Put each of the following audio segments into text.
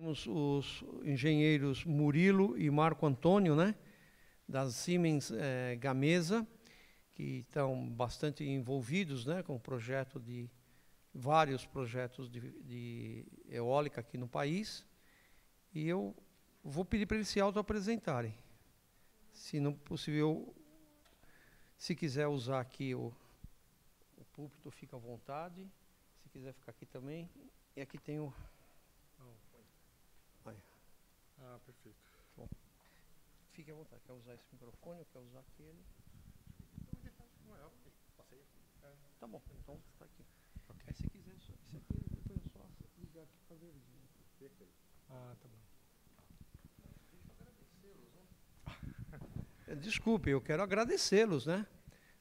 Temos os engenheiros Murilo e Marco Antônio, né? Da Siemens eh, Gamesa, que estão bastante envolvidos né, com o projeto de vários projetos de, de eólica aqui no país. E eu vou pedir para eles se auto-apresentarem. Se não possível, se quiser usar aqui o, o púlpito, fica à vontade. Se quiser ficar aqui também. E aqui tem o. Ah, perfeito. Bom, fique à vontade. Quer usar esse microfone ou quer usar aquele? Então, é é é. Tá bom, então está aqui. Okay. Aí, se quiser, só, aqui depois é só ligar aqui para ver. Né? Perfeito. Ah, tá bom. Desculpe, eu quero agradecê-los, né?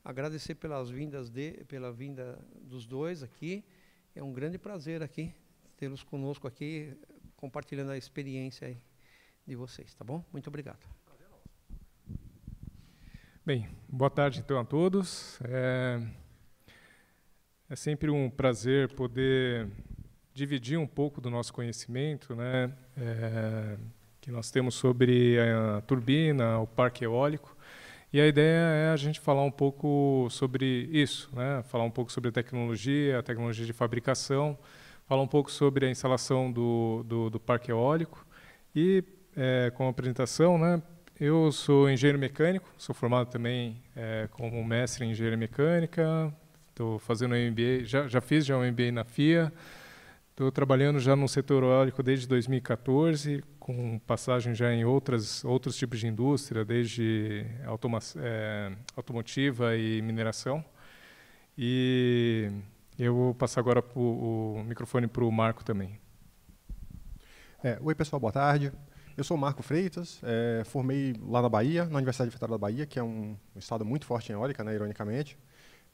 Agradecer pelas vindas de, pela vinda dos dois aqui. É um grande prazer aqui tê-los conosco aqui, compartilhando a experiência aí de vocês, tá bom? Muito obrigado. Bem, boa tarde então a todos. É, é sempre um prazer poder dividir um pouco do nosso conhecimento, né? É, que nós temos sobre a turbina, o parque eólico. E a ideia é a gente falar um pouco sobre isso, né? falar um pouco sobre a tecnologia, a tecnologia de fabricação, falar um pouco sobre a instalação do, do, do parque eólico e é, com a apresentação, né? Eu sou engenheiro mecânico, sou formado também é, como mestre em engenharia mecânica, estou fazendo MBA, já, já fiz já um MBA na FIA, estou trabalhando já no setor eólico desde 2014, com passagem já em outras outros tipos de indústria, desde automa é, automotiva e mineração. E eu vou passar agora pro, o microfone para o Marco também. É, Oi, pessoal, boa tarde. Eu sou Marco Freitas, é, formei lá na Bahia, na Universidade Federal da Bahia, que é um, um estado muito forte em eólica, né, ironicamente.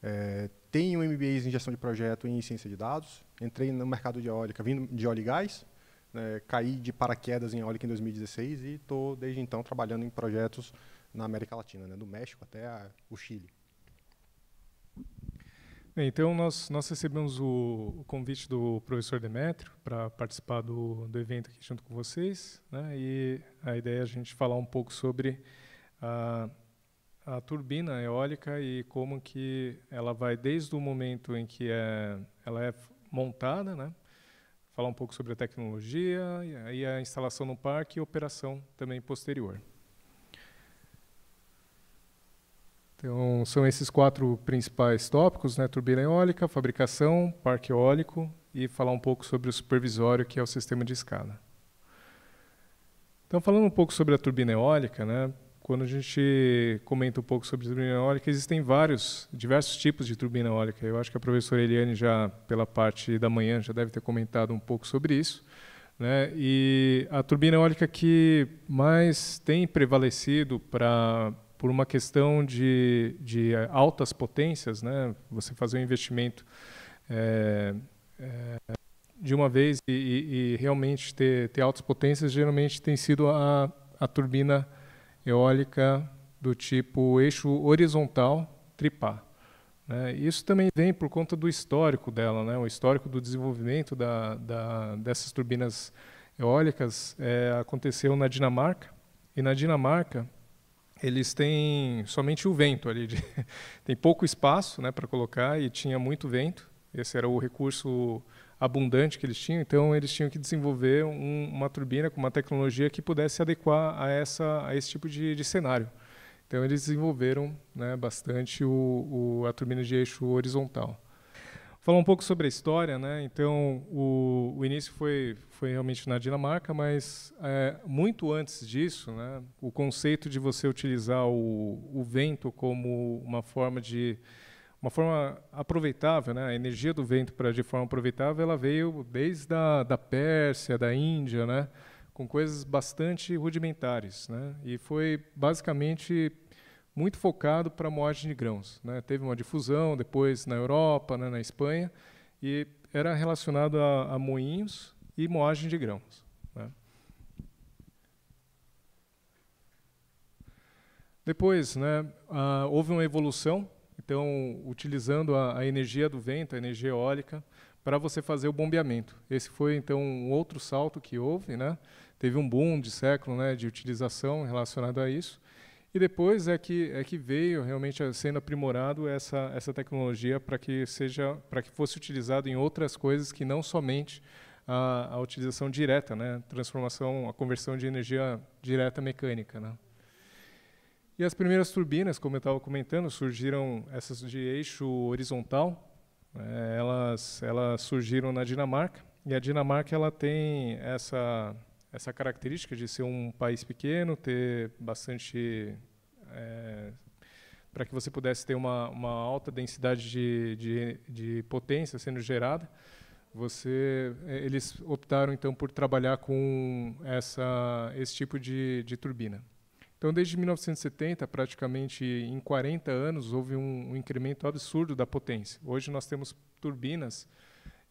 É, tenho MBAs em gestão de projeto e em ciência de dados. Entrei no mercado de eólica vindo de óleo e gás. Né, caí de paraquedas em eólica em 2016 e estou, desde então, trabalhando em projetos na América Latina, né, do México até a, o Chile. É, então, nós, nós recebemos o, o convite do professor Demétrio para participar do, do evento aqui junto com vocês. Né? E a ideia é a gente falar um pouco sobre a, a turbina eólica e como que ela vai, desde o momento em que é, ela é montada, né? falar um pouco sobre a tecnologia, e a instalação no parque e operação também posterior. Então, são esses quatro principais tópicos, né? turbina eólica, fabricação, parque eólico e falar um pouco sobre o supervisório, que é o sistema de escala. Então, falando um pouco sobre a turbina eólica, né? quando a gente comenta um pouco sobre turbina eólica, existem vários, diversos tipos de turbina eólica. Eu acho que a professora Eliane já, pela parte da manhã, já deve ter comentado um pouco sobre isso. Né? E a turbina eólica que mais tem prevalecido para por uma questão de, de eh, altas potências, né? Você fazer um investimento é, é, de uma vez e, e, e, realmente ter, ter altas potências, geralmente tem sido a, a turbina eólica do tipo eixo horizontal tripá. Né? Isso também vem por conta do histórico dela, né? o histórico do desenvolvimento da, da, dessas turbinas eólicas é, aconteceu na Dinamarca, e na Dinamarca eles têm somente o vento ali, de, tem pouco espaço né, para colocar e tinha muito vento. Esse era o recurso abundante que eles tinham, então eles tinham que desenvolver um, uma turbina com uma tecnologia que pudesse adequar a, essa, a esse tipo de, de cenário. Então eles desenvolveram né, bastante o, o, a turbina de eixo horizontal. Falar um pouco sobre a história, né? Então, o, o início foi, foi realmente na Dinamarca, mas é, muito antes disso, né? O conceito de você utilizar o, o vento como uma forma de uma forma aproveitável, né? A energia do vento para de forma aproveitável, ela veio desde a, da Pérsia, da Índia, né? Com coisas bastante rudimentares, né? E foi basicamente muito focado para moagem de grãos. Né? Teve uma difusão depois na Europa, né, na Espanha, e era relacionado a, a moinhos e moagem de grãos. Né? Depois, né, houve uma evolução, então, utilizando a, a energia do vento, a energia eólica, para você fazer o bombeamento. Esse foi então um outro salto que houve, né? Teve um boom de século, né, de utilização relacionado a isso. E depois é que, é que veio realmente sendo aprimorado essa, essa tecnologia para que seja para que fosse utilizado em outras coisas que não somente a, a utilização direta, né, transformação, a conversão de energia direta mecânica, né. E as primeiras turbinas, como eu estava comentando, surgiram essas de eixo horizontal. É, elas elas surgiram na Dinamarca e a Dinamarca ela tem essa essa característica de ser um país pequeno, ter bastante é, para que você pudesse ter uma, uma alta densidade de, de, de, potência sendo gerada, você é, eles optaram então por trabalhar com essa esse tipo de, de turbina. Então, desde 1970, praticamente em 40 anos, houve um, um incremento absurdo da potência. Hoje nós temos turbinas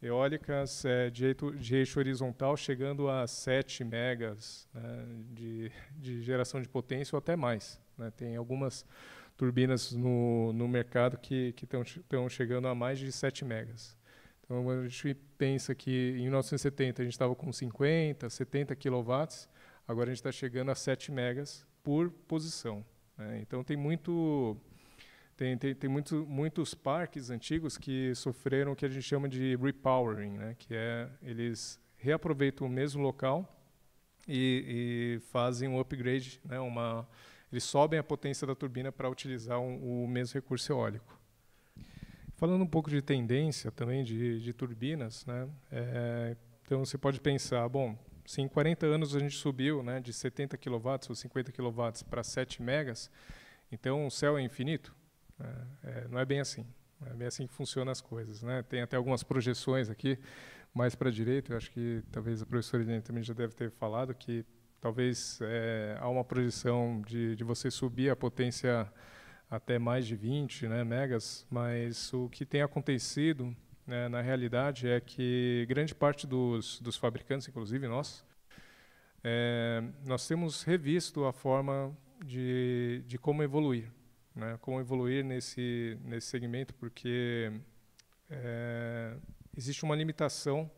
eólicas é, de, eito, de, eixo horizontal chegando a 7 megas né, de, de, geração de potência ou até mais. Né. Tem algumas turbinas no, no mercado que estão chegando a mais de 7 megas. Então, a gente pensa que em 1970 a gente estava com 50, 70 quilowatts, agora a gente está chegando a 7 megas por posição. Né. Então, tem muito tem, tem, tem muito, muitos parques antigos que sofreram o que a gente chama de repowering, né? que é eles reaproveitam o mesmo local e, e fazem um upgrade, né? uma, eles sobem a potência da turbina para utilizar um, o mesmo recurso eólico. Falando um pouco de tendência também de, de turbinas, né? É, então você pode pensar, bom, se em 40 anos a gente subiu né, de 70 kW ou 50 kW para 7 megas, então o céu é infinito? É, é, não é bem assim. Não é bem assim que funcionam as coisas. Né? Tem até algumas projeções aqui, mais para a direita, eu acho que talvez a professora Irene também já deve ter falado, que talvez é, há uma projeção de, de você subir a potência até mais de 20 né, megas, mas o que tem acontecido né, na realidade é que grande parte dos, dos fabricantes, inclusive nós, é, nós temos revisto a forma de, de como evoluir né? Como evoluir nesse nesse segmento, porque é, existe uma limitação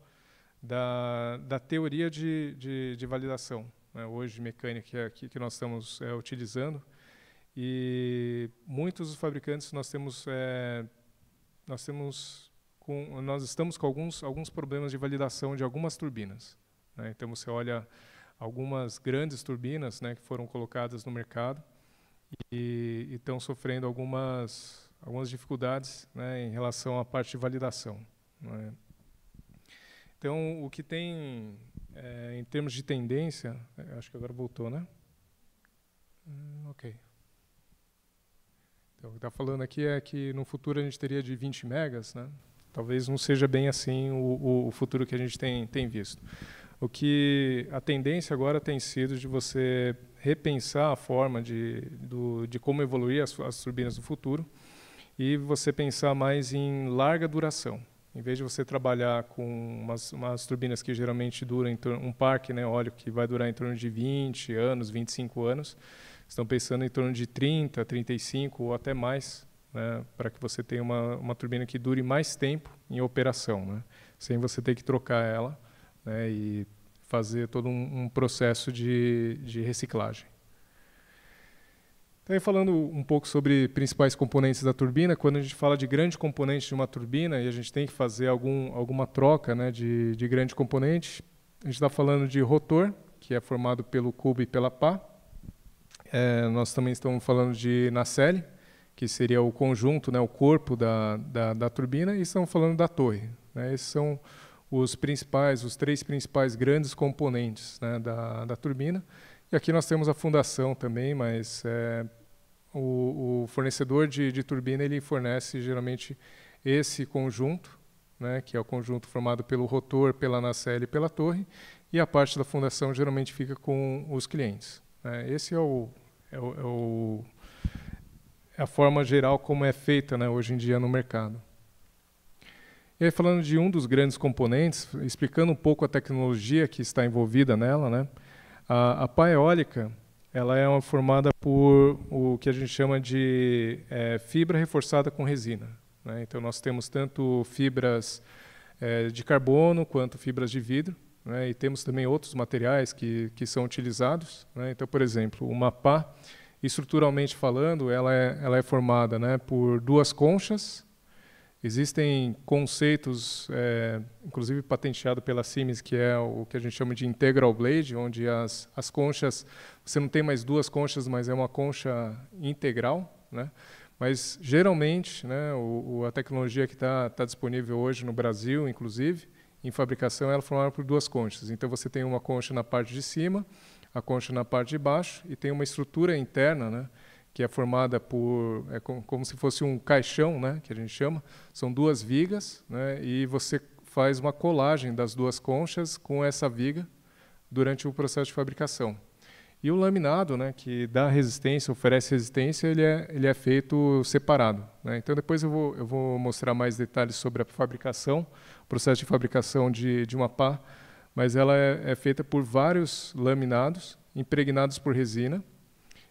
da, da teoria de, de, de validação, né? hoje mecânica que, que nós estamos é, utilizando, e muitos dos fabricantes nós temos é, nós temos com, nós estamos com alguns alguns problemas de validação de algumas turbinas. Né? Então você olha algumas grandes turbinas né, que foram colocadas no mercado e estão sofrendo algumas, algumas dificuldades né, em relação à parte de validação. Né. Então, o que tem é, em termos de tendência, eh, acho que agora voltou, né? Hum, ok. Então, o que está falando aqui é que no futuro a gente teria de 20 megas, né? Talvez não seja bem assim o, o futuro que a gente tem, tem visto. O que a tendência agora tem sido de você repensar a forma de, do, de como evoluir as, as turbinas do futuro e você pensar mais em larga duração. Em vez de você trabalhar com umas, umas turbinas que geralmente duram torno, um parque né, óleo que vai durar em torno de 20 anos, 25 anos, estão pensando em torno de 30, 35 ou até mais, né, para que você tenha uma, uma turbina que dure mais tempo em operação, né, sem você ter que trocar ela né, e fazer todo um, um processo de, de reciclagem. Também falando um pouco sobre principais componentes da turbina, quando a gente fala de grande componente de uma turbina e a gente tem que fazer algum, alguma troca né, de, de grande componente, a gente está falando de rotor, que é formado pelo cubo e pela pá. É, nós também estamos falando de nacelle, que seria o conjunto, né, o corpo da, da, da turbina, e estamos falando da torre. Né, esses são os principais, os três principais grandes componentes né, da, da turbina. E aqui nós temos a fundação também, mas é, o, o, fornecedor de, de, turbina ele fornece geralmente esse conjunto, né, que é o conjunto formado pelo rotor, pela nacelle e pela torre, e a parte da fundação geralmente fica com os clientes. Né. Esse é o, é, o, é, é a forma geral como é feita né, hoje em dia no mercado. E aí, falando de um dos grandes componentes, explicando um pouco a tecnologia que está envolvida nela, né? a, a pá eólica ela é formada por o que a gente chama de é, fibra reforçada com resina. Né? Então, nós temos tanto fibras é, de carbono quanto fibras de vidro, né? e temos também outros materiais que, que são utilizados. Né? Então, por exemplo, uma pá, estruturalmente falando, ela é, ela é formada né, por duas conchas, Existem conceitos, é, inclusive patenteado pela Siemens, que é o que a gente chama de integral blade, onde as, as conchas, você não tem mais duas conchas, mas é uma concha integral. Né? Mas, geralmente, né, o, a tecnologia que está tá disponível hoje no Brasil, inclusive, em fabricação, ela é formada por duas conchas. Então, você tem uma concha na parte de cima, a concha na parte de baixo, e tem uma estrutura interna, né, que é formada por é como, se fosse um caixão, né, que a gente chama. São duas vigas, né, e você faz uma colagem das duas conchas com essa viga durante o processo de fabricação. E o laminado, né, que dá resistência, oferece resistência, ele é, ele é feito separado. Né? Então, depois eu vou, eu vou mostrar mais detalhes sobre a fabricação, o processo de fabricação de, de uma pá, mas ela é, é feita por vários laminados impregnados por resina,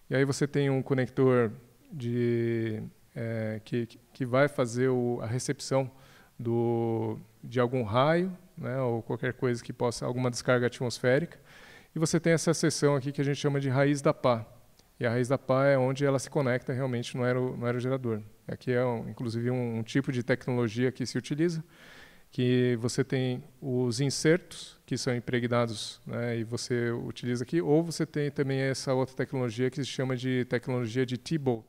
e aí você tem um conector de, é, que, que vai fazer o, a recepção do, de algum raio, né, ou qualquer coisa que possa, alguma descarga atmosférica. E você tem essa seção aqui que a gente chama de raiz da pá. E a raiz da pá é onde ela se conecta realmente no, aero, aerogerador. Aqui é, um, inclusive, um, um tipo de tecnologia que se utiliza, que você tem os insertos que são impregnados né, e você utiliza aqui, ou você tem também essa outra tecnologia que se chama de tecnologia de T-bolt,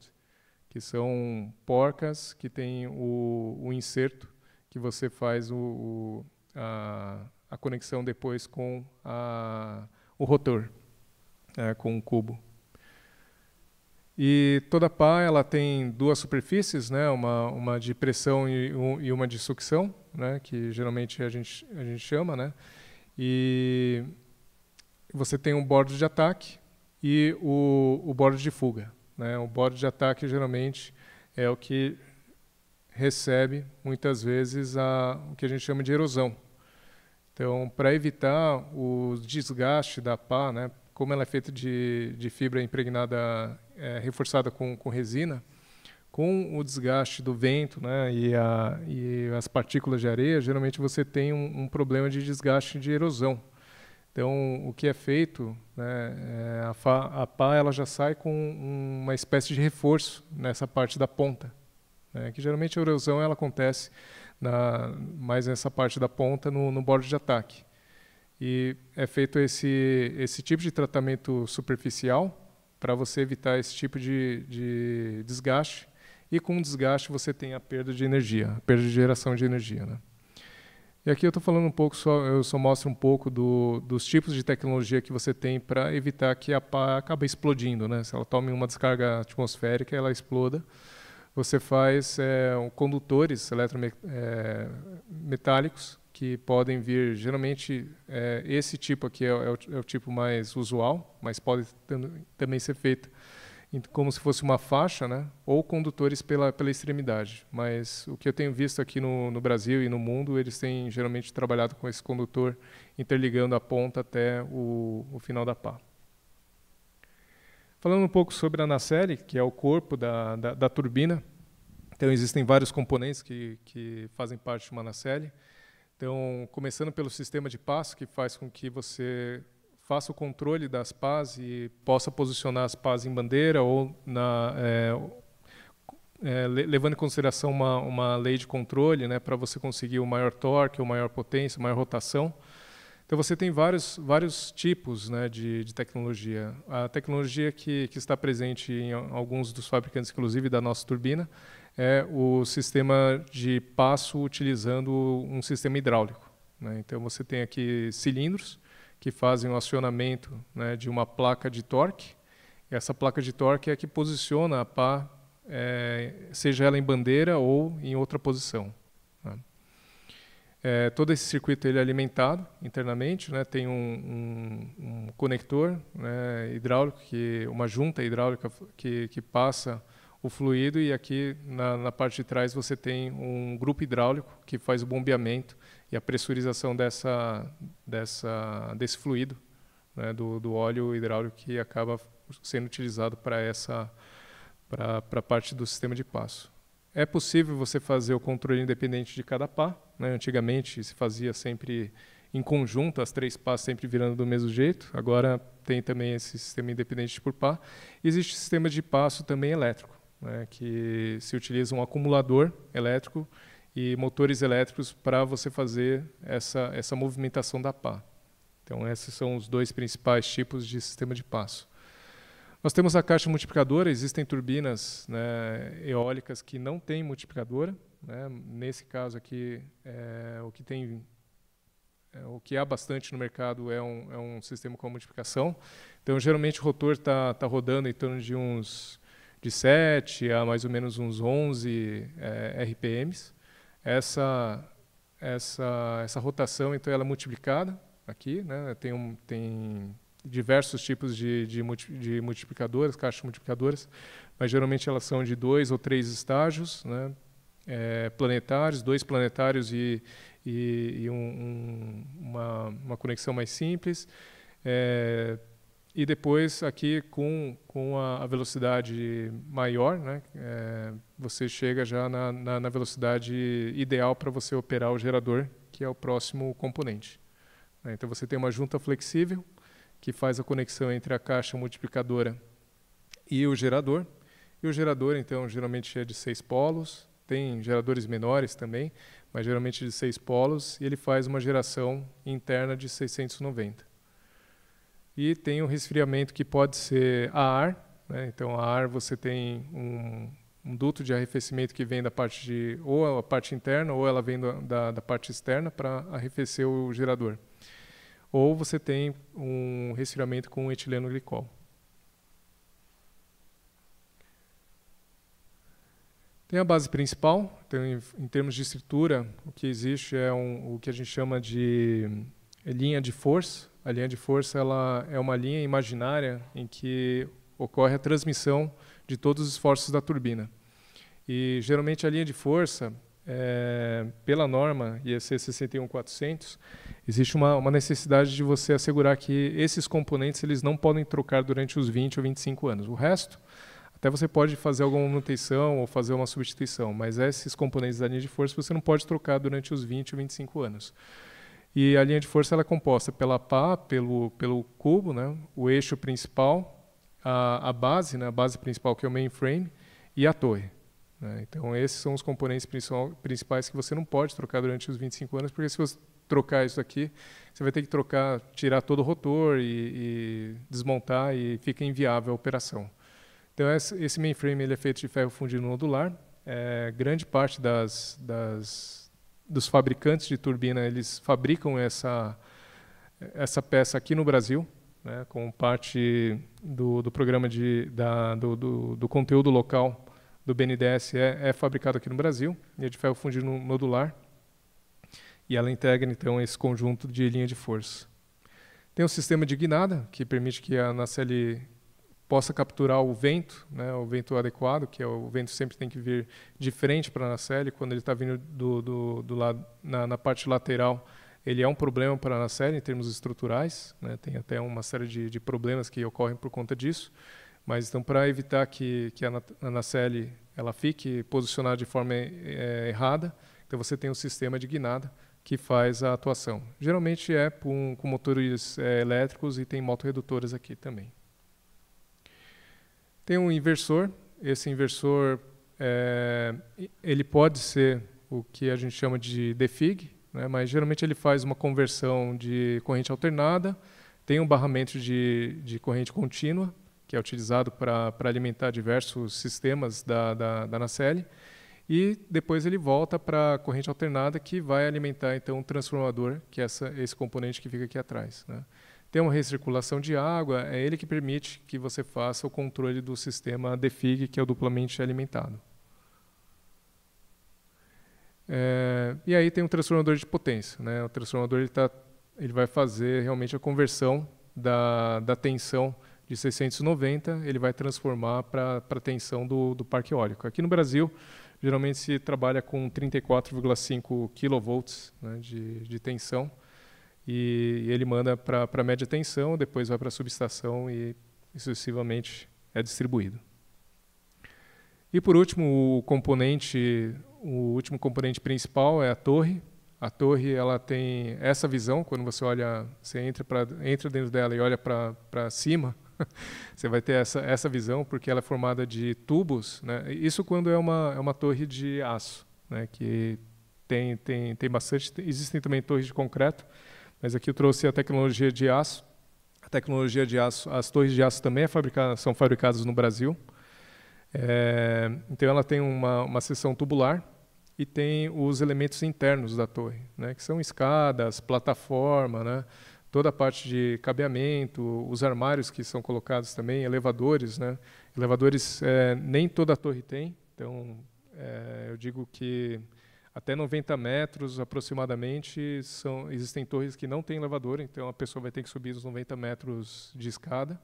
que são porcas que tem o, o inserto que você faz o, o, a, a, conexão depois com a, o rotor, né, com o cubo. E toda pá ela tem duas superfícies, né? uma, uma de pressão e, um, e, uma de sucção, né? que geralmente a gente, a gente chama. Né? E você tem um bordo de ataque e o, o bordo de fuga. Né? O bordo de ataque geralmente é o que recebe muitas vezes a, o que a gente chama de erosão. Então, para evitar o desgaste da pá, né, como ela é feita de, de fibra impregnada é, reforçada com, com resina, com o desgaste do vento né, e, a, e as partículas de areia, geralmente você tem um, um problema de desgaste de erosão. Então, o que é feito, né, é, a, fa, a pá ela já sai com uma espécie de reforço nessa parte da ponta, né, que geralmente a erosão ela acontece na, mais nessa parte da ponta, no, no bordo de ataque. E é feito esse, esse tipo de tratamento superficial, para você evitar esse tipo de, de, desgaste. E com o desgaste você tem a perda de energia, a perda de geração de energia. Né? E aqui eu estou falando um pouco, só, eu só mostro um pouco do, dos tipos de tecnologia que você tem para evitar que a pá acabe explodindo. Né? Se ela tome uma descarga atmosférica, ela exploda. Você faz é, condutores eletrometálicos eh, que podem vir. Geralmente, é, esse tipo aqui é, é, o, é, o, tipo mais usual, mas pode também ser feito como se fosse uma faixa, né? ou condutores pela, pela extremidade. Mas o que eu tenho visto aqui no, no Brasil e no mundo, eles têm geralmente trabalhado com esse condutor interligando a ponta até o, o final da pá. Falando um pouco sobre a nacelle, que é o corpo da, da, da turbina, então existem vários componentes que, que fazem parte de uma nacelle. Então, começando pelo sistema de passo, que faz com que você faça o controle das pás e possa posicionar as pás em bandeira ou na, é, é, levando em consideração uma, uma lei de controle, né, para você conseguir o maior torque, o maior potência, maior rotação. Então você tem vários, vários tipos né, de, de, tecnologia. A tecnologia que, que está presente em alguns dos fabricantes, inclusive da nossa turbina, é o sistema de passo utilizando um sistema hidráulico. Né? Então você tem aqui cilindros que fazem o acionamento né, de uma placa de torque. E essa placa de torque é que posiciona a pá, é, seja ela em bandeira ou em outra posição. Né? É, todo esse circuito ele é alimentado internamente, né? tem um, um, um conector né, hidráulico, que, uma junta hidráulica que, que passa o fluido e aqui na, na, parte de trás você tem um grupo hidráulico que faz o bombeamento e a pressurização dessa, dessa, desse fluido, né, do, do óleo hidráulico que acaba sendo utilizado para essa para a parte do sistema de passo. É possível você fazer o controle independente de cada pá. Né? Antigamente se fazia sempre em conjunto, as três pás sempre virando do mesmo jeito. Agora tem também esse sistema independente por pá. Existe sistema de passo também elétrico né, que se utiliza um acumulador elétrico e motores elétricos para você fazer essa, essa movimentação da pá. Então, esses são os dois principais tipos de sistema de passo. Nós temos a caixa multiplicadora, existem turbinas né, eólicas que não têm multiplicadora. Né, nesse caso aqui, é, o que tem é, o que há bastante no mercado é um, é um sistema com multiplicação. Então, geralmente, o rotor está tá rodando em torno de uns de 7 a mais ou menos uns 11 é, RPMs. Essa, essa, essa rotação, então, ela é multiplicada aqui, né? tem, um, tem diversos tipos de, de, de multiplicadoras, caixas multiplicadoras, mas geralmente elas são de dois ou três estágios, né? É, planetários, dois planetários e, e, e um, um, uma, uma conexão mais simples. É, e depois aqui com, com a, velocidade maior, né, é, você chega já na, na, na velocidade ideal para você operar o gerador, que é o próximo componente. Né. Então você tem uma junta flexível que faz a conexão entre a caixa multiplicadora e o gerador. E o gerador, então, geralmente é de seis polos, tem geradores menores também, mas geralmente de seis polos, e ele faz uma geração interna de 690 e tem um resfriamento que pode ser a ar. Né? Então, a ar você tem um, um, duto de arrefecimento que vem da parte de ou a parte interna ou ela vem da, da parte externa para arrefecer o gerador. Ou você tem um resfriamento com etileno glicol. Tem a base principal, então, em, em, termos de estrutura, o que existe é um, o que a gente chama de eh, linha de força, a linha de força ela é uma linha imaginária em que ocorre a transmissão de todos os esforços da turbina. E geralmente a linha de força, é, pela norma IEC 61400, existe uma, uma, necessidade de você assegurar que esses componentes eles não podem trocar durante os 20 ou 25 anos. O resto, até você pode fazer alguma manutenção ou fazer uma substituição, mas esses componentes da linha de força você não pode trocar durante os 20 ou 25 anos. E a linha de força ela é composta pela pá, pelo, pelo cubo, né? o eixo principal, a, a base, né? a base principal que é o mainframe, e a torre. Né? Então esses são os componentes principais que você não pode trocar durante os 25 anos, porque se você trocar isso aqui, você vai ter que trocar, tirar todo o rotor e, e desmontar e fica inviável a operação. Então esse mainframe ele é feito de ferro fundido nodular. É, grande parte das, das dos fabricantes de turbina, eles fabricam essa, essa peça aqui no Brasil, né, com parte do, do programa de, da, do, do, do, conteúdo local do BNDES é, é, fabricado aqui no Brasil, e é de ferro fundido modular, e ela integra então esse conjunto de linha de força. Tem o um sistema de guinada, que permite que a nacelle possa capturar o vento, né, o vento adequado, que é o vento sempre tem que vir de frente para a nacelle, quando ele está vindo do, do, do lado, na, na, parte lateral, ele é um problema para a nacelle em termos estruturais, né, tem até uma série de, de, problemas que ocorrem por conta disso, mas então para evitar que, que a, a nacelle ela fique posicionada de forma é, errada, então você tem um sistema de guinada que faz a atuação. Geralmente é com, com motores é, elétricos e tem motorredutoras aqui também. Tem um inversor, esse inversor é, ele pode ser o que a gente chama de defig, né, mas geralmente ele faz uma conversão de corrente alternada, tem um barramento de, de corrente contínua, que é utilizado para alimentar diversos sistemas da, da, da Nacelle, e depois ele volta para a corrente alternada que vai alimentar então o transformador, que é essa, esse componente que fica aqui atrás. Né. Tem uma recirculação de água, é ele que permite que você faça o controle do sistema DFIG, que é o duplamente alimentado. É, e aí tem um transformador de potência. Né? O transformador ele tá, ele vai fazer realmente a conversão da, da tensão de 690, ele vai transformar para a tensão do, do parque eólico. Aqui no Brasil, geralmente se trabalha com 34,5 kV né, de, de tensão e, ele manda para a média tensão, depois vai para a subestação e, sucessivamente é distribuído. E por último, o componente, o último componente principal é a torre. A torre ela tem essa visão quando você olha, você entra para entra dentro dela e olha para cima, você vai ter essa essa visão porque ela é formada de tubos, né? Isso quando é uma é uma torre de aço, né? Que tem tem tem bastante, existem também torres de concreto, mas aqui eu trouxe a tecnologia de aço. A tecnologia de aço, as torres de aço também é fabricada, são fabricadas no Brasil. É, então ela tem uma, uma seção tubular e tem os elementos internos da torre, né, que são escadas, plataforma, né, toda a parte de cabeamento, os armários que são colocados também, elevadores. Né, elevadores é, nem toda a torre tem, então é, eu digo que até 90 metros aproximadamente são existem torres que não têm elevador, então a pessoa vai ter que subir os 90 metros de escada.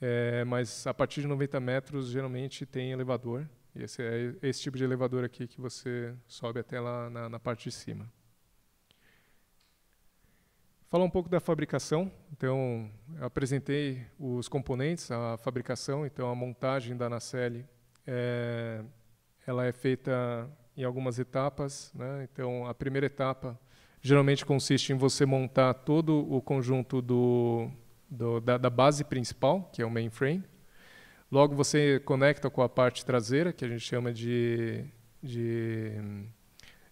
É, mas a partir de 90 metros geralmente tem elevador. E esse é esse tipo de elevador aqui que você sobe até lá na, na parte de cima. Falar um pouco da fabricação. Então, apresentei os componentes, a fabricação. Então, a montagem da nacelle é, ela é feita em algumas etapas. Né? Então, a primeira etapa geralmente consiste em você montar todo o conjunto do, do da, da, base principal, que é o mainframe. Logo, você conecta com a parte traseira, que a gente chama de, de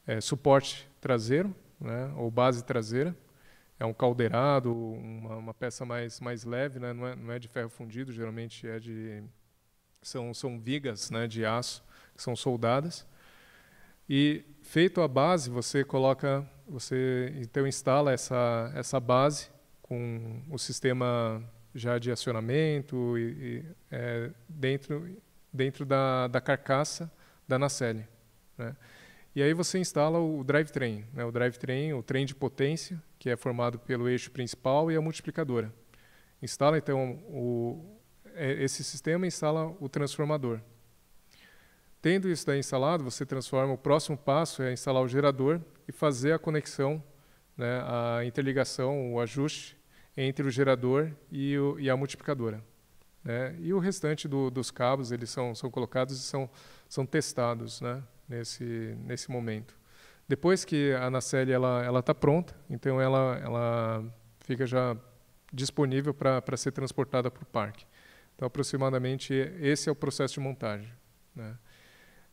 é, suporte traseiro, né? ou base traseira é um caldeirado, uma, uma, peça mais, mais leve, né? não, é, não é de ferro fundido, geralmente é de são, são vigas né, de aço que são soldadas. E feito a base, você coloca, você então instala essa essa base com o sistema já de acionamento e, e é, dentro dentro da, da carcaça da nacelle, né? E aí você instala o drivetrain, né? o drivetrain, o trem de potência, que é formado pelo eixo principal e a multiplicadora. Instala então o, é, esse sistema instala o transformador. Tendo isso daí instalado, você transforma o próximo passo é instalar o gerador e fazer a conexão, né, a interligação, o ajuste entre o gerador e, o, e a multiplicadora. Né? E o restante do, dos cabos eles são, são colocados e são, são testados né, nesse, nesse momento. Depois que a Nacelle ela ela está pronta, então ela ela fica já disponível para ser transportada para o parque. Então aproximadamente esse é o processo de montagem. Né?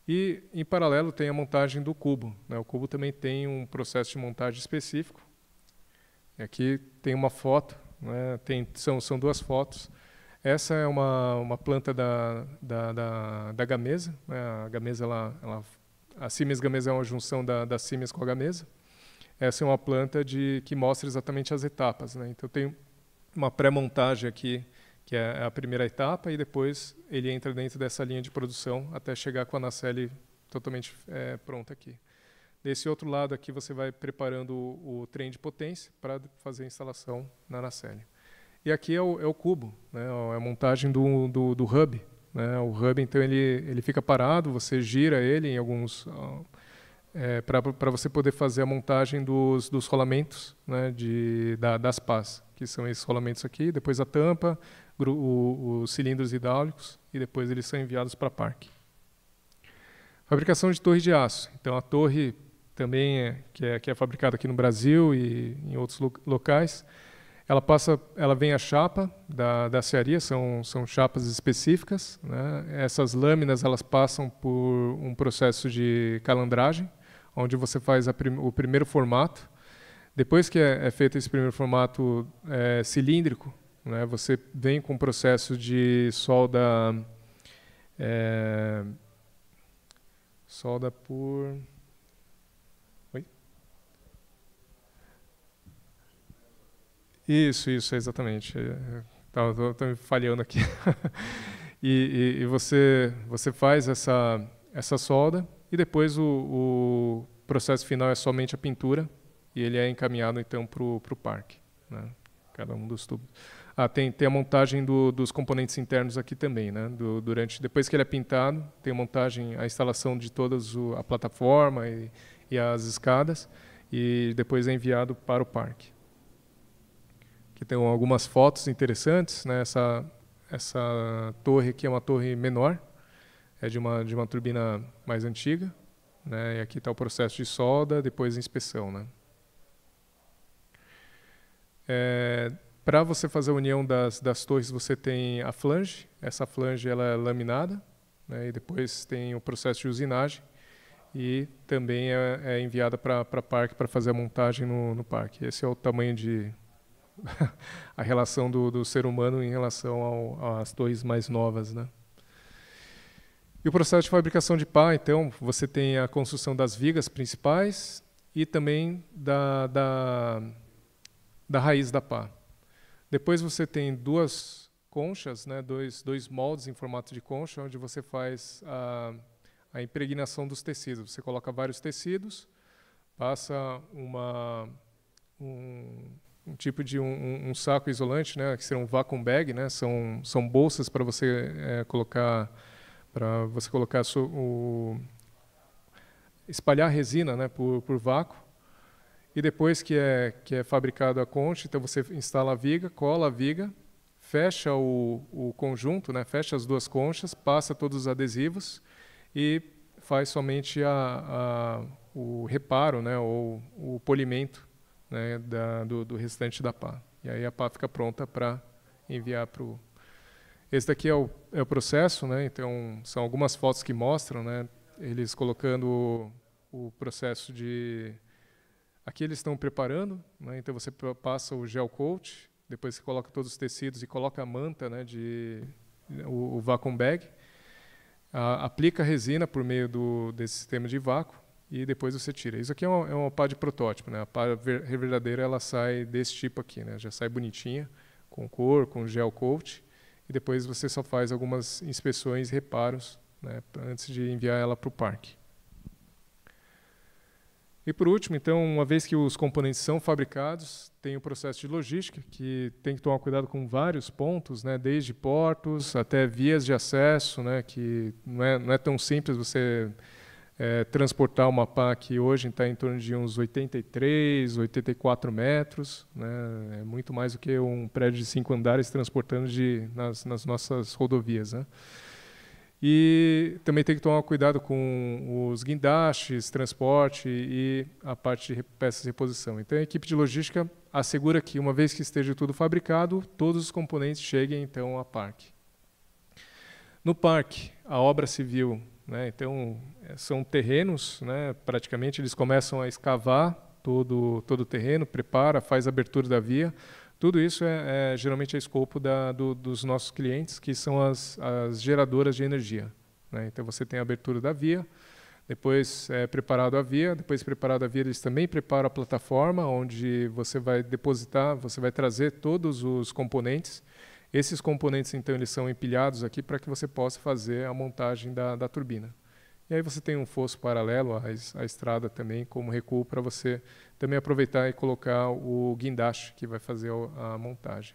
E, em paralelo, tem a montagem do cubo. Né? O cubo também tem um processo de montagem específico. E aqui tem uma foto, né? tem, são, são duas fotos. Essa é uma, uma planta da, da, da, da gamesa. Né? A gamesa, ela, ela, a símias gamesa é uma junção da, da símias com a gamesa. Essa é uma planta de, que mostra exatamente as etapas. Né? Então, tem uma pré-montagem aqui que é a primeira etapa, e depois ele entra dentro dessa linha de produção até chegar com a nacelle totalmente é, pronta aqui. Desse outro lado aqui você vai preparando o, o trem de potência para fazer a instalação na nacelle. E aqui é o, é o cubo, né, é a montagem do, do, do hub. Né, o hub, então, ele, ele fica parado, você gira ele em alguns... Ah, é, para você poder fazer a montagem dos, dos rolamentos né, de, da, das pás, que são esses rolamentos aqui, depois a tampa, os cilindros hidráulicos e depois eles são enviados para parque. Fabricação de torres de aço. Então a torre também é, que, é, que é fabricada aqui no Brasil e em outros locais, ela passa, ela vem a chapa da, da cearia, são, são chapas específicas. Né? Essas lâminas elas passam por um processo de calandragem, onde você faz prim, o primeiro formato. Depois que é, é, feito esse primeiro formato é, cilíndrico, né? Você vem com um processo de solda, é, solda por... Oi? Isso, isso, exatamente. É, tá, Estou falhando aqui. e, e, e, você, você faz essa, essa solda e depois o, o processo final é somente a pintura e ele é encaminhado então para o parque, né? cada um dos tubos. Ah, tem, tem a montagem do, dos componentes internos aqui também, né? Do, durante, depois que ele é pintado, tem a montagem, a instalação de toda a plataforma e, e, as escadas, e depois é enviado para o parque. Aqui tem algumas fotos interessantes, né? Essa, essa torre aqui é uma torre menor, é de uma, de uma turbina mais antiga, né? E aqui está o processo de solda, depois inspeção, né? É, para você fazer a união das, das torres, você tem a flange. Essa flange ela é laminada, né, e depois tem o processo de usinagem e também é, é enviada para o parque para fazer a montagem no, no, parque. Esse é o tamanho de a relação do, do ser humano em relação ao, às torres mais novas, né? E o processo de fabricação de pá, então, você tem a construção das vigas principais e também da, da, da raiz da pá. Depois você tem duas conchas, né, dois, dois moldes em formato de concha, onde você faz a, a impregnação dos tecidos. Você coloca vários tecidos, passa uma, um, um tipo de um, um, saco isolante, né, que seria um vacuum bag, né, são, são bolsas para você é, colocar para você colocar o espalhar resina, né, por, por vácuo. E depois que é, que é fabricado a concha, então você instala a viga, cola a viga, fecha o, o conjunto, né, fecha as duas conchas, passa todos os adesivos e faz somente a, a o reparo, né, ou o polimento né, da, do, do restante da pá. E aí a pá fica pronta para enviar para o... Esse daqui é o, é o processo, né, então são algumas fotos que mostram né, eles colocando o, o processo de Aqui eles estão preparando, né, então você passa o gel coat, depois você coloca todos os tecidos e coloca a manta né, de o, o vacuum bag, a, aplica a resina por meio do, desse sistema de vácuo e depois você tira. Isso aqui é uma, é uma pá de protótipo, né? a pá ver, verdadeira ela sai desse tipo aqui, né? já sai bonitinha, com cor, com gel coat, e depois você só faz algumas inspeções e reparos né, antes de enviar ela para o parque. E por último, então, uma vez que os componentes são fabricados, tem o processo de logística, que tem que tomar cuidado com vários pontos, né, desde portos até vias de acesso, né, que não é, não é tão simples você é, transportar uma pá que hoje está em torno de uns 83, 84 metros, né, é muito mais do que um prédio de cinco andares transportando de, nas, nas nossas rodovias. Né. E também tem que tomar cuidado com os guindastes, transporte e a parte de peças de reposição. Então, a equipe de logística assegura que, uma vez que esteja tudo fabricado, todos os componentes cheguem então a parque. No parque, a obra civil, né, então é, são terrenos, né, praticamente eles começam a escavar todo todo o terreno, prepara, faz a abertura da via tudo isso é, é geralmente é escopo da, do, dos nossos clientes, que são as, as geradoras de energia. Né? Então você tem a abertura da via, depois é preparado a via, depois preparado a via eles também preparam a plataforma onde você vai depositar, você vai trazer todos os componentes. Esses componentes então eles são empilhados aqui para que você possa fazer a montagem da, da turbina. E aí você tem um fosso paralelo à, à estrada também como recuo para você também aproveitar e colocar o guindaste que vai fazer a montagem.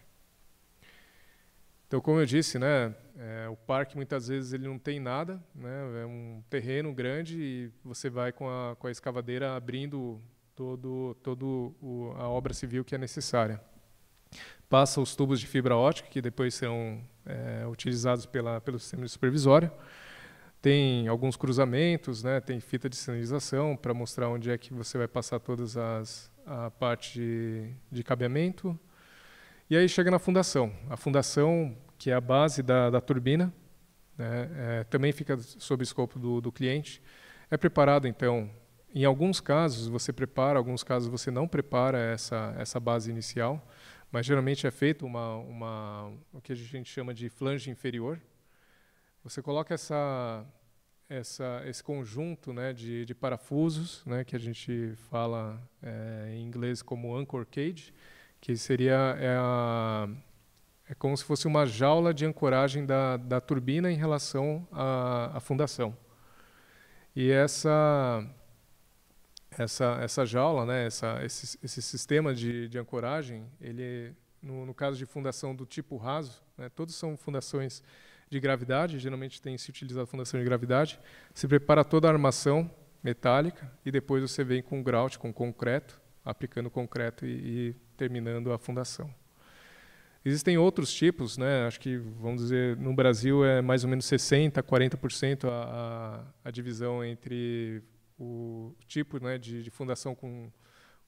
Então, como eu disse, né, é, o parque muitas vezes ele não tem nada, né, é um terreno grande e você vai com a, com a escavadeira abrindo todo, todo o, a obra civil que é necessária. Passa os tubos de fibra ótica, que depois serão é, utilizados pela, pelo sistema de supervisório. Tem alguns cruzamentos, né? tem fita de sinalização para mostrar onde é que você vai passar todas as a parte de, de cabeamento. E aí chega na fundação. A fundação, que é a base da, da turbina, né? é, também fica sob escopo do, do cliente. É preparado, então, em alguns casos você prepara, alguns casos você não prepara essa, essa base inicial, mas geralmente é feito uma, uma, o que a gente chama de flange inferior, você coloca essa, essa, esse conjunto né, de, de parafusos, né, que a gente fala é, em inglês como anchor cage, que seria é, a, é como se fosse uma jaula de ancoragem da, da turbina em relação à, à fundação. E essa essa, essa jaula, né, essa, esse, esse sistema de, de ancoragem, ele, no, no caso de fundação do tipo raso, né, todos são fundações de gravidade, geralmente tem se utilizado fundação de gravidade, se prepara toda a armação metálica e depois você vem com grout, com concreto, aplicando concreto e, e terminando a fundação. Existem outros tipos, né? acho que, vamos dizer, no Brasil é mais ou menos 60%, 40% a, a, a, divisão entre o tipo né, de, de, fundação com,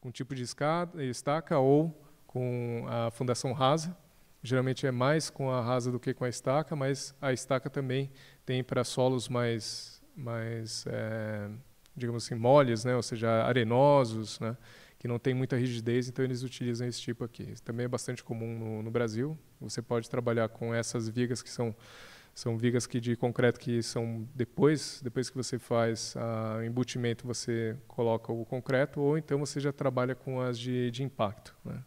com tipo de escada, estaca ou com a fundação rasa geralmente é mais com a rasa do que com a estaca, mas a estaca também tem para solos mais, mais é, digamos assim, moles, né? ou seja, arenosos, né? que não tem muita rigidez, então eles utilizam esse tipo aqui. também é bastante comum no, no, Brasil. Você pode trabalhar com essas vigas que são são vigas que de concreto que são depois depois que você faz ah, o embutimento você coloca o concreto ou então você já trabalha com as de, de impacto. Né?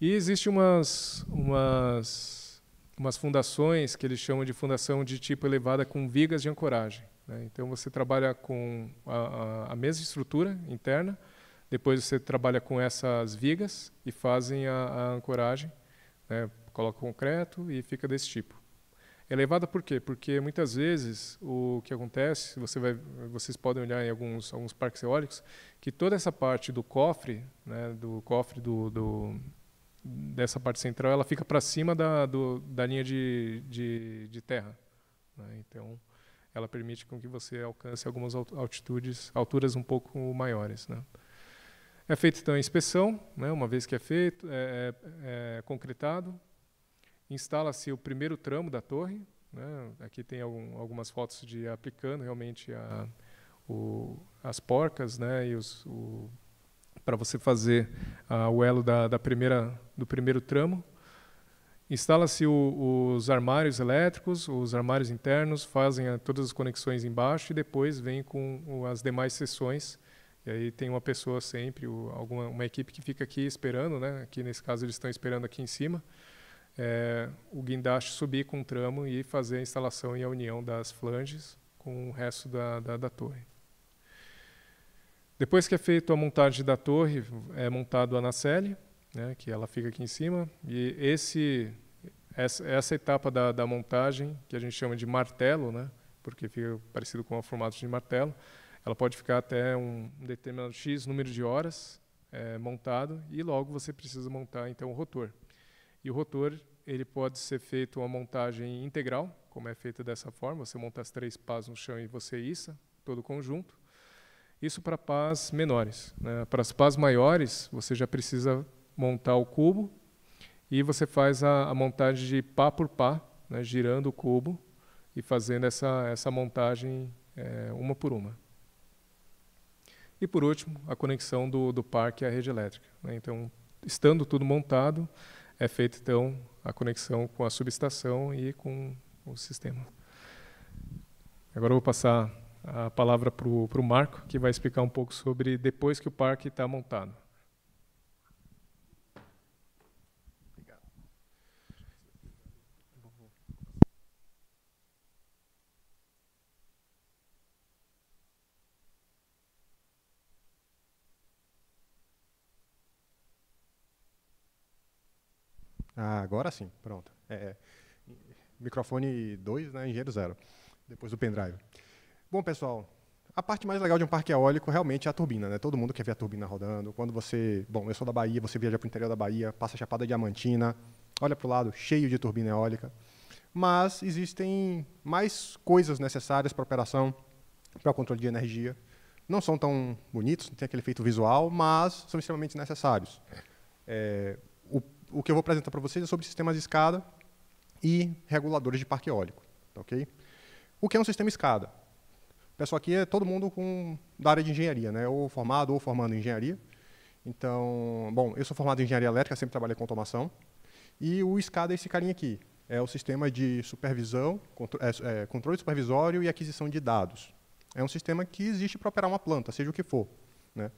E existe umas, umas, umas fundações que eles chamam de fundação de tipo elevada com vigas de ancoragem. Né? Então você trabalha com a, a, a, mesma estrutura interna, depois você trabalha com essas vigas e fazem a, a ancoragem, né? coloca concreto e fica desse tipo. Elevada por quê? Porque muitas vezes o que acontece, você vai, vocês podem olhar em alguns, alguns parques eólicos, que toda essa parte do cofre, né, do cofre do, do dessa parte central, ela fica para cima da, do, da linha de, de, de terra. Né? Então, ela permite com que você alcance algumas altitudes, alturas um pouco maiores. Né? É feita então a inspeção, né? uma vez que é feito, é, é, é concretado, instala-se o primeiro tramo da torre. Né? Aqui tem algum, algumas fotos de aplicando realmente a, o, as porcas né? e os, o, para você fazer uh, o elo da, da, primeira, do primeiro tramo. Instala-se os armários elétricos, os armários internos, fazem a, ah, todas as conexões embaixo e depois vem com o, as demais seções. E aí tem uma pessoa sempre, o, alguma, uma equipe que fica aqui esperando, né? aqui nesse caso eles estão esperando aqui em cima, é, o guindaste subir com o tramo e fazer a instalação e a união das flanges com o resto da, da, da torre. Depois que é feita a montagem da torre, é montado a nacelle, né, que ela fica aqui em cima, e esse essa, essa etapa da, da, montagem, que a gente chama de martelo, né, porque fica parecido com o formato de martelo, ela pode ficar até um determinado X número de horas é, montado, e logo você precisa montar então o rotor. E o rotor ele pode ser feito uma montagem integral, como é feita dessa forma, você monta as três pás no chão e você issa todo o conjunto, isso para pás menores. Né? Para as pás maiores, você já precisa montar o cubo e você faz a, a montagem de pá por pá, né? girando o cubo e fazendo essa, essa montagem é, uma por uma. E por último, a conexão do, do parque à rede elétrica. Né? Então, estando tudo montado, é feita então a conexão com a subestação e com o sistema. Agora eu vou passar a palavra para o Marco, que vai explicar um pouco sobre depois que o parque está montado. Ah, agora sim, pronto. É, microfone 2, né, engenheiro 0, depois do pendrive. Bom, pessoal, a parte mais legal de um parque eólico realmente é a turbina, né? Todo mundo quer ver a turbina rodando. Quando você, bom, eu sou da Bahia, você viaja para o interior da Bahia, passa a Chapada Diamantina, olha para o lado, cheio de turbina eólica. Mas existem mais coisas necessárias para operação, para o controle de energia. Não são tão bonitos, não tem aquele efeito visual, mas são extremamente necessários. É, o, o que eu vou apresentar para vocês é sobre sistemas de escada e reguladores de parque eólico, tá ok? O que é um sistema escada? pessoal aqui é todo mundo com, da área de engenharia, né? ou formado ou formando em engenharia. Então, bom, eu sou formado em engenharia elétrica, sempre trabalhei com automação. E o SCADA é esse carinha aqui. É o sistema de supervisão, contro é, é, controle supervisório e aquisição de dados. É um sistema que existe para operar uma planta, seja o que for. Né?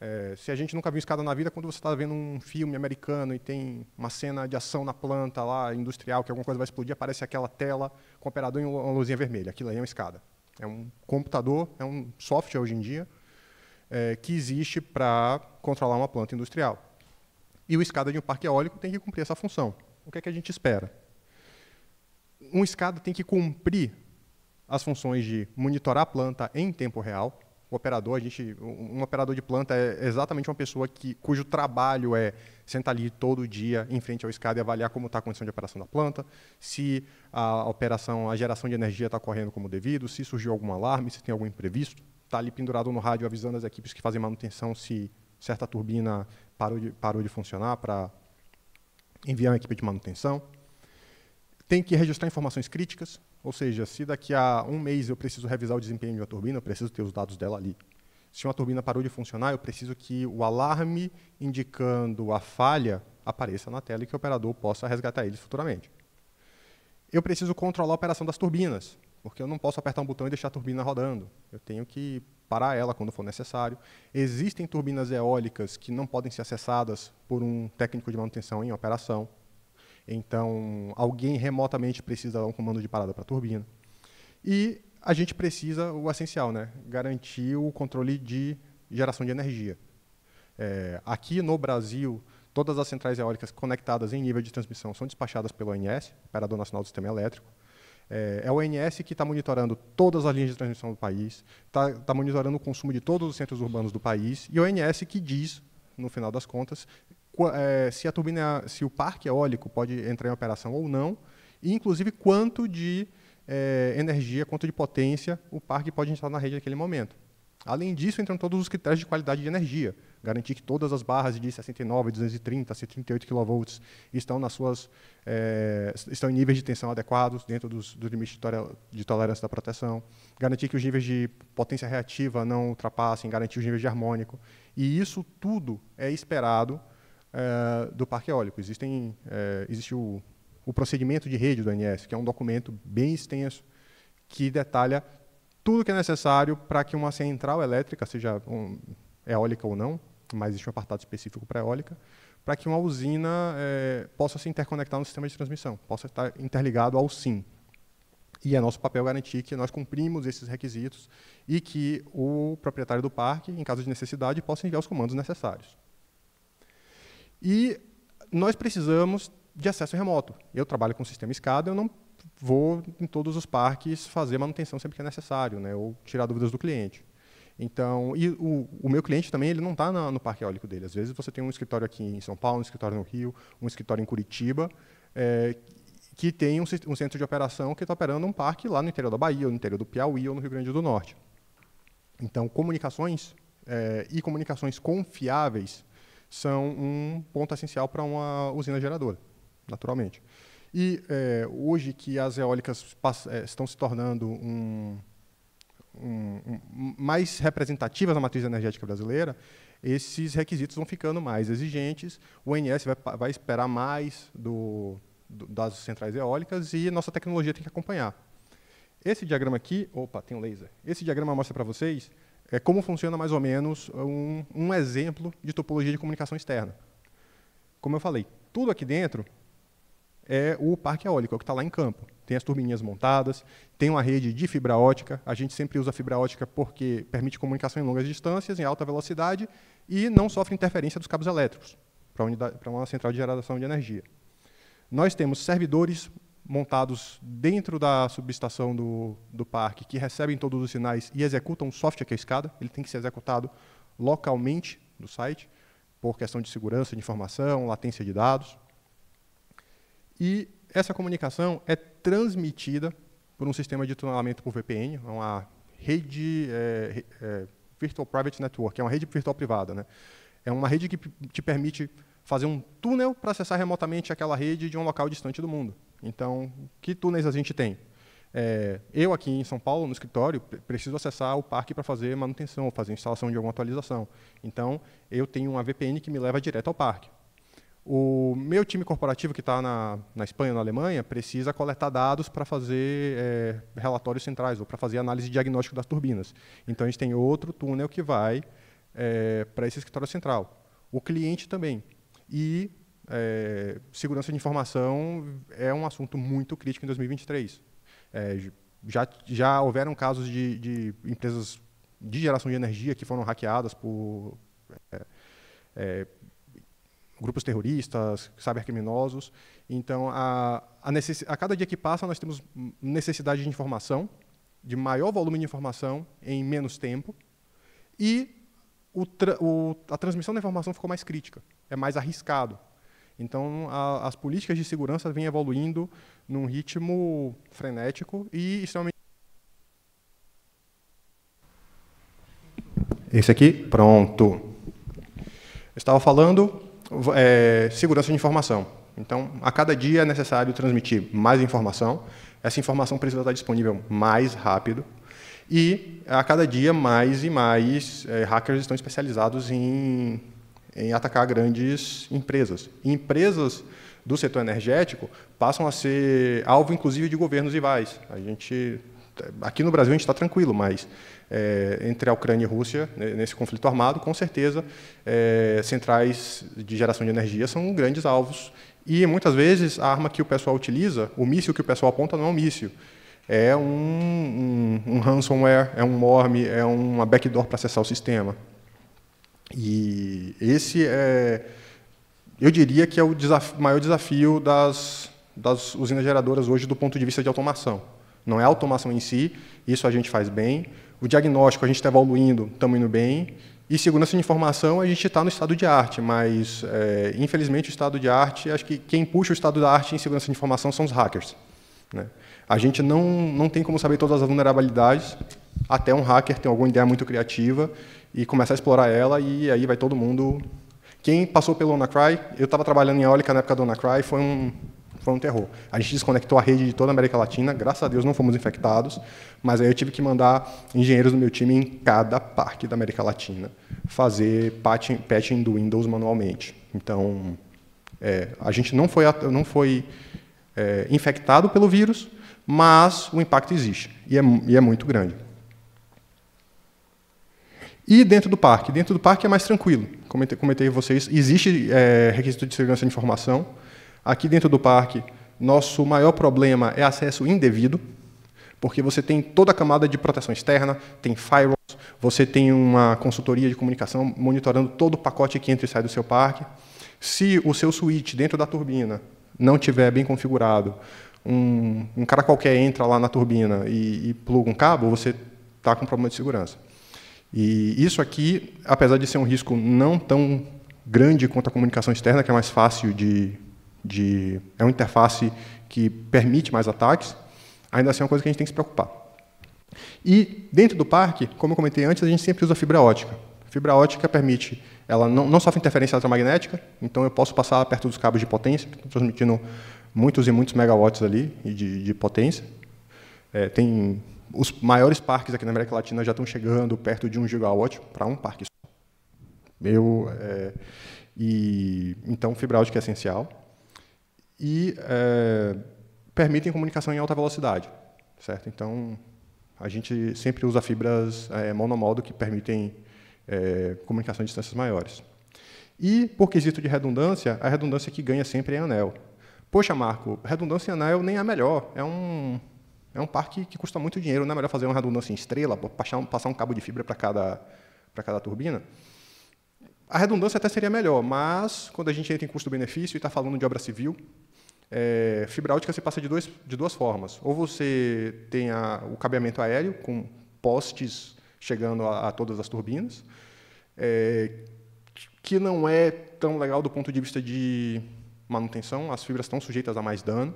É, se a gente nunca viu escada na vida, quando você está vendo um filme americano e tem uma cena de ação na planta lá, industrial, que alguma coisa vai explodir, aparece aquela tela com o operador em uma luzinha vermelha. Aquilo aí é uma escada. É um computador, é um software hoje em dia, é, que existe para controlar uma planta industrial. E o escada de um parque eólico tem que cumprir essa função. O que é que a gente espera? Um escada tem que cumprir as funções de monitorar a planta em tempo real, o operador, a gente, um operador de planta é exatamente uma pessoa que, cujo trabalho é sentar ali todo dia em frente ao escada e avaliar como está a condição de operação da planta, se a operação, a geração de energia está correndo como devido, se surgiu algum alarme, se tem algum imprevisto, está ali pendurado no rádio avisando as equipes que fazem manutenção se certa turbina parou de, parou de funcionar para enviar uma equipe de manutenção. Tem que registrar informações críticas, ou seja, se daqui a um mês eu preciso revisar o desempenho de uma turbina, eu preciso ter os dados dela ali. Se uma turbina parou de funcionar, eu preciso que o alarme indicando a falha apareça na tela e que o operador possa resgatar eles futuramente. Eu preciso controlar a operação das turbinas, porque eu não posso apertar um botão e deixar a turbina rodando. Eu tenho que parar ela quando for necessário. Existem turbinas eólicas que não podem ser acessadas por um técnico de manutenção em operação. Então, alguém remotamente precisa dar um comando de parada para a turbina. E a gente precisa, o essencial, né? garantir o controle de geração de energia. É, aqui no Brasil, todas as centrais eólicas conectadas em nível de transmissão são despachadas pelo ONS, Operador Nacional do Sistema Elétrico. É, é o ONS que está monitorando todas as linhas de transmissão do país, está tá monitorando o consumo de todos os centros urbanos do país, e é o ONS que diz, no final das contas, é, se a turbina, se o parque eólico pode entrar em operação ou não, e inclusive quanto de é, energia, quanto de potência o parque pode entrar na rede naquele momento. Além disso, entram todos os critérios de qualidade de energia, garantir que todas as barras de 69, 230, 138 kV estão nas suas é, estão em níveis de tensão adequados dentro dos, dos limites de tolerância da proteção, garantir que os níveis de potência reativa não ultrapassem, garantir os níveis de harmônico. E isso tudo é esperado é, do parque eólico. Existem, é, existe o, o, procedimento de rede do ANS, que é um documento bem extenso que detalha tudo que é necessário para que uma central elétrica, seja um, eólica ou não, mas existe um apartado específico para eólica, para que uma usina é, possa se interconectar no sistema de transmissão, possa estar interligado ao SIM. E é nosso papel garantir que nós cumprimos esses requisitos e que o proprietário do parque, em caso de necessidade, possa enviar os comandos necessários. E nós precisamos de acesso remoto. Eu trabalho com o sistema escada, eu não vou em todos os parques fazer manutenção sempre que é necessário, né, ou tirar dúvidas do cliente. Então, e o, o meu cliente também ele não está no parque eólico dele. Às vezes você tem um escritório aqui em São Paulo, um escritório no Rio, um escritório em Curitiba, é, que tem um, um, centro de operação que está operando um parque lá no interior da Bahia, ou no interior do Piauí, ou no Rio Grande do Norte. Então, comunicações é, e comunicações confiáveis são um ponto essencial para uma usina geradora, naturalmente. E é, hoje que as eólicas é, estão se tornando um, um, um, mais representativas na matriz energética brasileira, esses requisitos vão ficando mais exigentes, o INS vai, vai esperar mais do, do, das centrais eólicas e nossa tecnologia tem que acompanhar. Esse diagrama aqui, opa, tem um laser. Esse diagrama mostra para vocês é como funciona mais ou menos um, um exemplo de topologia de comunicação externa. Como eu falei, tudo aqui dentro é o parque eólico, é o que está lá em campo. Tem as turbininhas montadas, tem uma rede de fibra ótica. A gente sempre usa fibra ótica porque permite comunicação em longas distâncias, em alta velocidade, e não sofre interferência dos cabos elétricos para uma central de geração de energia. Nós temos servidores montados dentro da subestação do, do parque, que recebem todos os sinais e executam o software que é a escada, ele tem que ser executado localmente no site, por questão de segurança de informação, latência de dados. E essa comunicação é transmitida por um sistema de tunelamento por VPN, é uma rede é, é, Virtual Private Network, é uma rede virtual privada. Né? É uma rede que te permite fazer um túnel para acessar remotamente aquela rede de um local distante do mundo. Então, que túneis a gente tem? É, eu aqui em São Paulo, no escritório, preciso acessar o parque para fazer manutenção, fazer instalação de alguma atualização. Então, eu tenho uma VPN que me leva direto ao parque. O meu time corporativo que está na, na Espanha, na Alemanha, precisa coletar dados para fazer é, relatórios centrais ou para fazer análise de diagnóstico das turbinas. Então, a gente tem outro túnel que vai é, para esse escritório central. O cliente também. E é, segurança de informação é um assunto muito crítico em 2023. É, já, já houveram casos de, de, empresas de geração de energia que foram hackeadas por é, é grupos terroristas, cybercriminosos. Então, a, a, a cada dia que passa, nós temos necessidade de informação, de maior volume de informação em menos tempo. E o tra o, a transmissão da informação ficou mais crítica, é mais arriscado. Então, a, as políticas de segurança vêm evoluindo num ritmo frenético e extremamente. Esse aqui? Pronto. Estava falando é, segurança de informação. Então, a cada dia é necessário transmitir mais informação. Essa informação precisa estar disponível mais rápido. E a cada dia, mais e mais é, hackers estão especializados em, em atacar grandes empresas. E empresas do setor energético passam a ser alvo, inclusive, de governos rivais. A gente, aqui no Brasil, a gente está tranquilo, mas é, entre a Ucrânia e a Rússia, né, nesse conflito armado, com certeza, é, centrais de geração de energia são grandes alvos. E, muitas vezes, a arma que o pessoal utiliza, o míssil que o pessoal aponta, não é um míssil é um, um, um ransomware, é um worm, é uma backdoor para acessar o sistema. E esse é, eu diria que é o desafio, maior desafio das, das usinas geradoras hoje do ponto de vista de automação. Não é a automação em si, isso a gente faz bem. O diagnóstico a gente está evoluindo, estamos indo bem. E segurança de informação, a gente está no estado de arte, mas, é, infelizmente, o estado de arte, acho que quem puxa o estado da arte em segurança de informação são os hackers. Né? a gente não, não tem como saber todas as vulnerabilidades até um hacker tem alguma ideia muito criativa e começar a explorar ela e aí vai todo mundo. Quem passou pelo WannaCry, eu estava trabalhando em eólica na época do WannaCry, foi um foi um terror. A gente desconectou a rede de toda a América Latina, graças a Deus não fomos infectados, mas aí eu tive que mandar engenheiros do meu time em cada parque da América Latina fazer patching, patching do Windows manualmente. Então, é, a gente não foi, não foi é, infectado pelo vírus, mas o impacto existe e é, e é muito grande. E dentro do parque? Dentro do parque é mais tranquilo. Comentei, comentei vocês, existe é, requisito de segurança de informação. Aqui dentro do parque, nosso maior problema é acesso indevido, porque você tem toda a camada de proteção externa, tem firewalls, você tem uma consultoria de comunicação monitorando todo o pacote que entra e sai do seu parque. Se o seu switch dentro da turbina não tiver bem configurado, um, um cara qualquer entra lá na turbina e, e pluga um cabo, você está com problema de segurança. E isso aqui, apesar de ser um risco não tão grande quanto a comunicação externa, que é mais fácil de, de é uma interface que permite mais ataques, ainda assim é uma coisa que a gente tem que se preocupar. E dentro do parque, como eu comentei antes, a gente sempre usa fibra ótica. fibra ótica permite, ela não, não sofre interferência eletromagnética, então eu posso passar perto dos cabos de potência, transmitindo muitos e muitos megawatts ali de, de potência. É, tem os maiores parques aqui na América Latina já estão chegando perto de um gigawatt para um parque só. é, e, então, fibra ótica é essencial. E é, permitem comunicação em alta velocidade. certo? Então, a gente sempre usa fibras é, monomodo que permitem é, comunicação em distâncias maiores. E, por quesito de redundância, a redundância que ganha sempre é anel. Poxa, Marco, redundância anel nem é melhor. É um, é um parque que custa muito dinheiro. Não é melhor fazer uma redundância em estrela, passar um, passar um cabo de fibra para cada, cada turbina? A redundância até seria melhor, mas quando a gente entra em custo-benefício e está falando de obra civil, é, fibra ótica se passa de, dois, de duas formas. Ou você tem a, o cabeamento aéreo, com postes chegando a, a todas as turbinas, é, que não é tão legal do ponto de vista de manutenção, as fibras estão sujeitas a mais dano,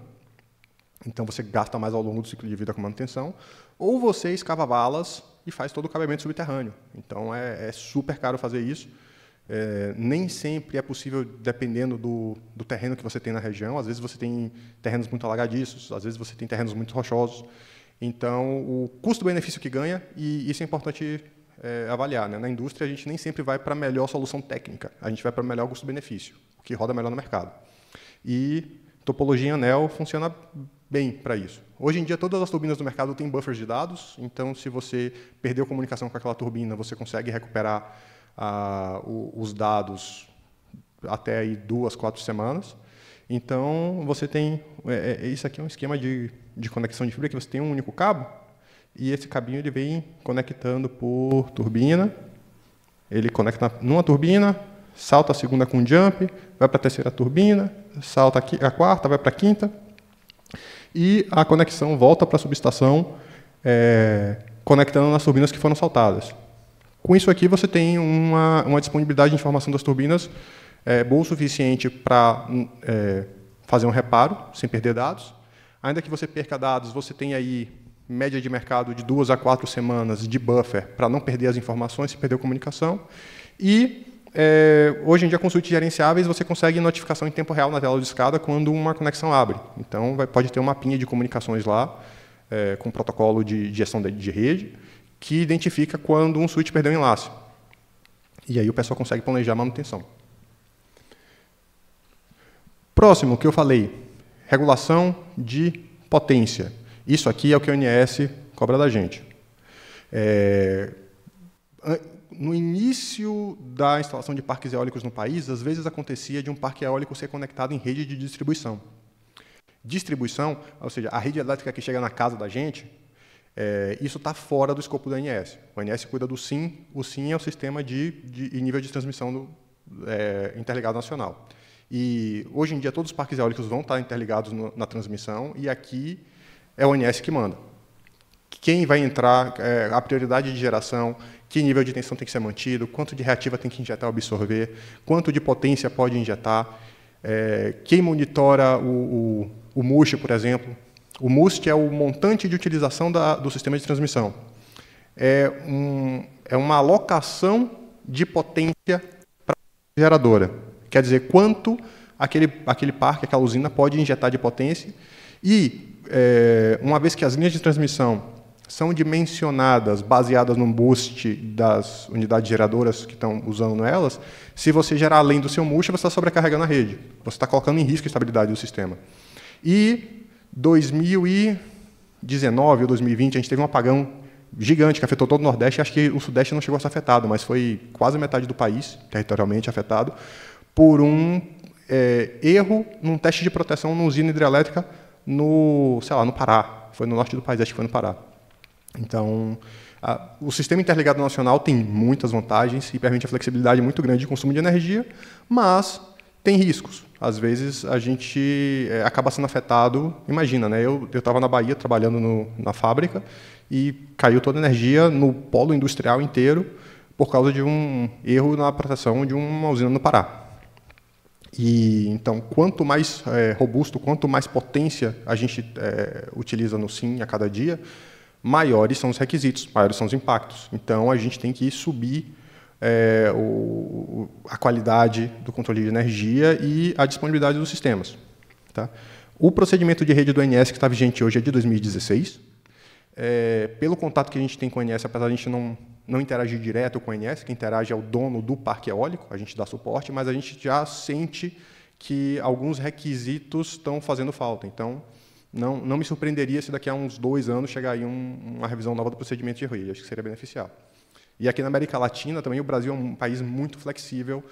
então você gasta mais ao longo do ciclo de vida com manutenção, ou você escava valas e faz todo o cabeamento subterrâneo. Então é, é super caro fazer isso. É, nem sempre é possível, dependendo do, do, terreno que você tem na região. Às vezes você tem terrenos muito alagadiços, às vezes você tem terrenos muito rochosos. Então, o custo-benefício que ganha, e isso é importante é, avaliar. Né? Na indústria, a gente nem sempre vai para a melhor solução técnica, a gente vai para o melhor custo-benefício, o que roda melhor no mercado. E topologia em anel funciona bem para isso. Hoje em dia, todas as turbinas do mercado têm buffers de dados, então, se você perdeu comunicação com aquela turbina, você consegue recuperar ah, os dados até aí duas, quatro semanas. Então, você tem. É, é, é, isso aqui é um esquema de, de conexão de fibra que você tem um único cabo, e esse cabinho ele vem conectando por turbina. Ele conecta numa turbina, salta a segunda com jump, vai para a terceira turbina, salta a quarta, vai para a quinta, e a conexão volta para a subestação, é, conectando nas turbinas que foram saltadas. Com isso aqui, você tem uma, uma disponibilidade de informação das turbinas é, boa o suficiente para hum, é, fazer um reparo, sem perder dados. Ainda que você perca dados, você tem aí média de mercado de duas a quatro semanas de buffer para não perder as informações se perder a comunicação. E é, hoje em dia, com suítes gerenciáveis, você consegue notificação em tempo real na tela de escada quando uma conexão abre. Então, vai, pode ter uma pinha de comunicações lá, é, com um protocolo de gestão de, de, rede, que identifica quando um switch perdeu o enlace. E aí o pessoal consegue planejar a manutenção. Próximo, que eu falei, regulação de potência. Isso aqui é o que o ONS cobra da gente. É, no início da instalação de parques eólicos no país, às vezes acontecia de um parque eólico ser conectado em rede de distribuição. Distribuição, ou seja, a rede elétrica que chega na casa da gente, é, isso está fora do escopo do ANS. O ANS cuida do SIM, o SIM é o sistema de, de nível de transmissão do, é, interligado nacional. E hoje em dia todos os parques eólicos vão estar tá interligados no, na transmissão e aqui é o ANS que manda quem vai entrar, é, a prioridade de geração, que nível de tensão tem que ser mantido, quanto de reativa tem que injetar ou absorver, quanto de potência pode injetar, é, quem monitora o, o, o MUST, por exemplo. O MUST é o montante de utilização da, do sistema de transmissão. É, um, é uma alocação de potência para a geradora. Quer dizer, quanto aquele, aquele parque, aquela usina pode injetar de potência. E, é, uma vez que as linhas de transmissão são dimensionadas, baseadas no boost das unidades geradoras que estão usando elas, se você gerar além do seu murcha, você está sobrecarregando a rede. Você está colocando em risco a estabilidade do sistema. E 2019 ou 2020, a gente teve um apagão gigante que afetou todo o Nordeste. Acho que o Sudeste não chegou a ser afetado, mas foi quase metade do país, territorialmente afetado, por um é, erro num teste de proteção numa usina hidrelétrica no, sei lá, no Pará. Foi no norte do país, acho que foi no Pará. Então, a, o sistema interligado nacional tem muitas vantagens e permite a flexibilidade muito grande de consumo de energia, mas tem riscos. Às vezes a gente é, acaba sendo afetado. Imagina, né? Eu estava na Bahia trabalhando no, na fábrica e caiu toda a energia no polo industrial inteiro por causa de um erro na proteção de uma usina no Pará. E então, quanto mais é, robusto, quanto mais potência a gente é, utiliza no SIM a cada dia, maiores são os requisitos, maiores são os impactos. Então, a gente tem que subir é, o, a qualidade do controle de energia e a disponibilidade dos sistemas. Tá? O procedimento de rede do NS que está vigente hoje é de 2016. É, eh, pelo contato que a gente tem com o NS, apesar de a gente não, não interagir direto com o NS, quem interage é o dono do parque eólico, a gente dá suporte, mas a gente já sente que alguns requisitos estão fazendo falta. Então, não, não me surpreenderia se daqui a uns dois anos chegar aí um, uma revisão nova do procedimento de RI. Acho que seria beneficial. E aqui na América Latina também o Brasil é um país muito flexível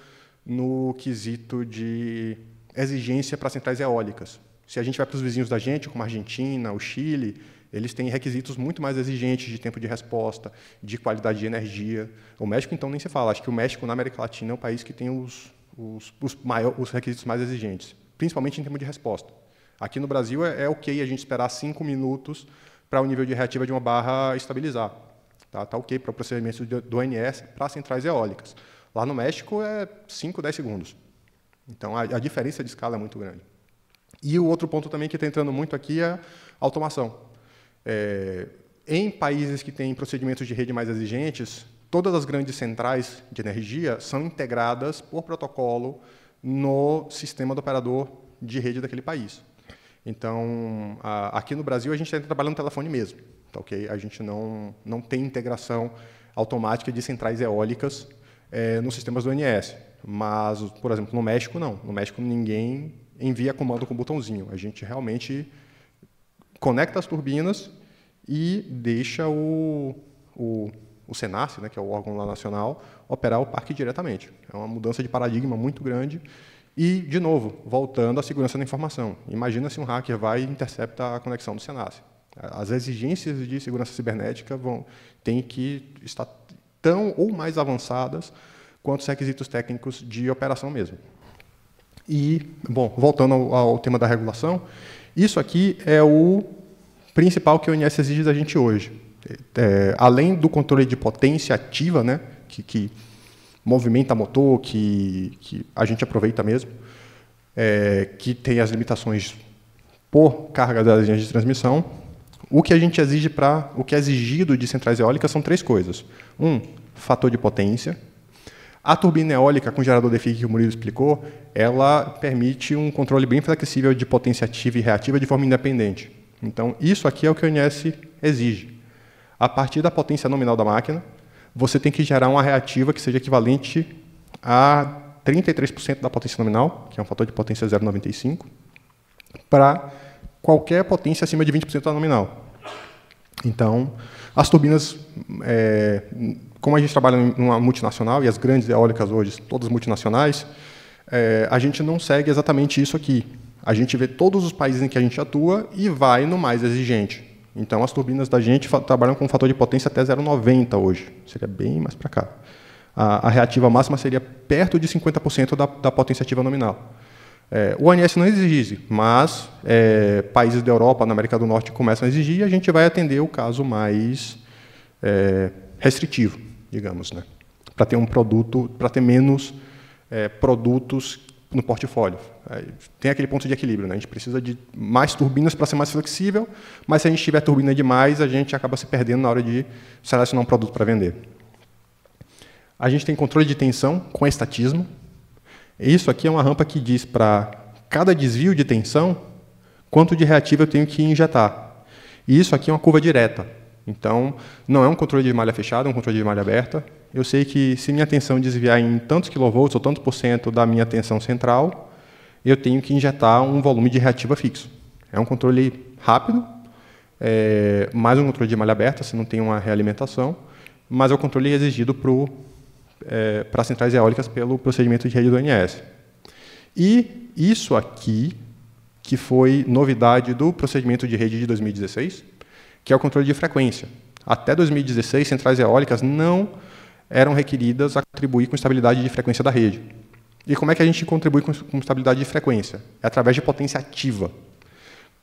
no quesito de exigência para centrais eólicas. Se a gente vai para os vizinhos da gente, como a Argentina, o Chile, eles têm requisitos muito mais exigentes de tempo de resposta, de qualidade de energia. O México, então, nem se fala. Acho que o México, na América Latina, é o país que tem os, os, os, os requisitos mais exigentes, principalmente em tempo de resposta. Aqui no Brasil é, é, ok a gente esperar cinco minutos para o nível de reativa de uma barra estabilizar. Está tá ok para o procedimento do ONS para centrais eólicas. Lá no México é 5, 10 segundos. Então a, a diferença de escala é muito grande. E o outro ponto também que está entrando muito aqui é a automação. É, em países que têm procedimentos de rede mais exigentes, todas as grandes centrais de energia são integradas por protocolo no sistema do operador de rede daquele país. Então, a, aqui no Brasil, a gente está trabalhando no telefone mesmo. Tá, okay? A gente não, não tem integração automática de centrais eólicas é, nos sistemas do NS. Mas, por exemplo, no México, não. No México, ninguém envia comando com botãozinho. A gente realmente conecta as turbinas e deixa o, o, o Senace, né, que é o órgão lá nacional, operar o parque diretamente. É uma mudança de paradigma muito grande e, de novo, voltando à segurança da informação. Imagina se um hacker vai e intercepta a conexão do Senasa. As exigências de segurança cibernética vão, têm que estar tão ou mais avançadas quanto os requisitos técnicos de operação mesmo. E, bom, voltando ao, ao tema da regulação, isso aqui é o principal que o INS exige da gente hoje. É, além do controle de potência ativa, né, que, que movimenta motor, que, que a gente aproveita mesmo, é, que tem as limitações por carga das linhas de transmissão. O que a gente exige para o que é exigido de centrais eólicas são três coisas: um, fator de potência. A turbina eólica com gerador de fig que o Murilo explicou, ela permite um controle bem flexível de potência ativa e reativa de forma independente. Então, isso aqui é o que o INS exige. A partir da potência nominal da máquina, você tem que gerar uma reativa que seja equivalente a 33% da potência nominal, que é um fator de potência 0,95, para qualquer potência acima de 20% da nominal. Então, as turbinas, é, como a gente trabalha numa multinacional, e as grandes eólicas hoje, todas multinacionais, é, a gente não segue exatamente isso aqui. A gente vê todos os países em que a gente atua e vai no mais exigente. Então, as turbinas da gente trabalham com um fator de potência até 0,90 hoje. Seria bem mais para cá. A, a, reativa máxima seria perto de 50% da, da potência ativa nominal. É, o ANS não exige, mas é, países da Europa, na América do Norte, começam a exigir e a gente vai atender o caso mais é, restritivo, digamos, né? para ter um produto, para ter menos é, produtos no portfólio. É, tem aquele ponto de equilíbrio, né? a gente precisa de mais turbinas para ser mais flexível, mas se a gente tiver turbina demais, a gente acaba se perdendo na hora de selecionar um produto para vender. A gente tem controle de tensão com estatismo. Isso aqui é uma rampa que diz para cada desvio de tensão quanto de reativo eu tenho que injetar. E isso aqui é uma curva direta. Então, não é um controle de malha fechada, é um controle de malha aberta eu sei que se minha atenção desviar em tantos quilovolts ou tanto por cento da minha tensão central, eu tenho que injetar um volume de reativa fixo. É um controle rápido, é, mais um controle de malha aberta, se não tem uma realimentação, mas é o controle exigido é, para é, centrais eólicas pelo procedimento de rede do ANS. E isso aqui, que foi novidade do procedimento de rede de 2016, que é o controle de frequência. Até 2016, centrais eólicas não eram requeridas a contribuir com estabilidade de frequência da rede. E como é que a gente contribui com, estabilidade de frequência? É através de potência ativa.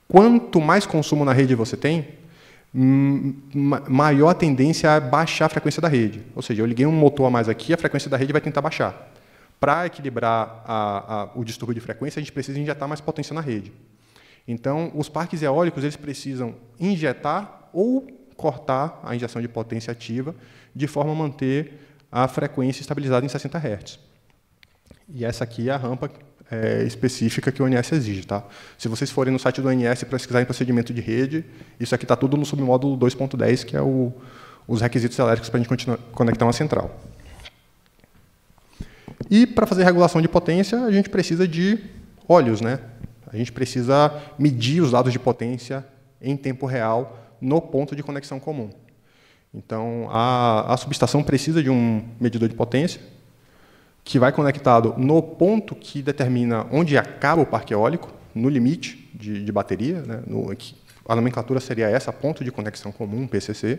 Quanto mais consumo na rede você tem, hum, maior a tendência a baixar a frequência da rede. Ou seja, eu liguei um motor a mais aqui, a frequência da rede vai tentar baixar. Para equilibrar a, a, o distúrbio de frequência, a gente precisa injetar mais potência na rede. Então, os parques eólicos eles precisam injetar ou cortar a injeção de potência ativa de forma a manter a frequência estabilizada em 60 Hz. E essa aqui é a rampa é, específica que o ONS exige. Tá? Se vocês forem no site do ONS para pesquisar em procedimento de rede, isso aqui está tudo no submódulo 2.10, que é o, os requisitos elétricos para a gente conectar uma central. E para fazer regulação de potência, a gente precisa de olhos, né? A gente precisa medir os dados de potência em tempo real no ponto de conexão comum. Então, a, a subestação precisa de um medidor de potência, que vai conectado no ponto que determina onde acaba o parque eólico, no limite de, de bateria, né, no, a nomenclatura seria essa, ponto de conexão comum, PCC,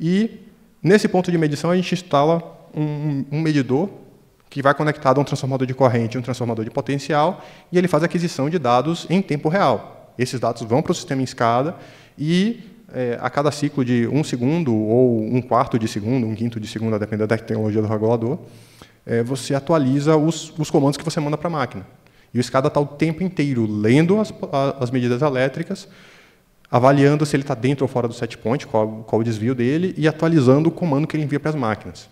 e nesse ponto de medição a gente instala um, um medidor que vai conectado a um transformador de corrente, um transformador de potencial, e ele faz aquisição de dados em tempo real. Esses dados vão para o sistema em escada e é, a cada ciclo de um segundo, ou um quarto de segundo, um quinto de segundo, dependendo da tecnologia do regulador, é, você atualiza os, os comandos que você manda para a máquina. E o SCADA está o tempo inteiro lendo as, as medidas elétricas, avaliando se ele está dentro ou fora do set point, qual, qual o desvio dele, e atualizando o comando que ele envia para as máquinas.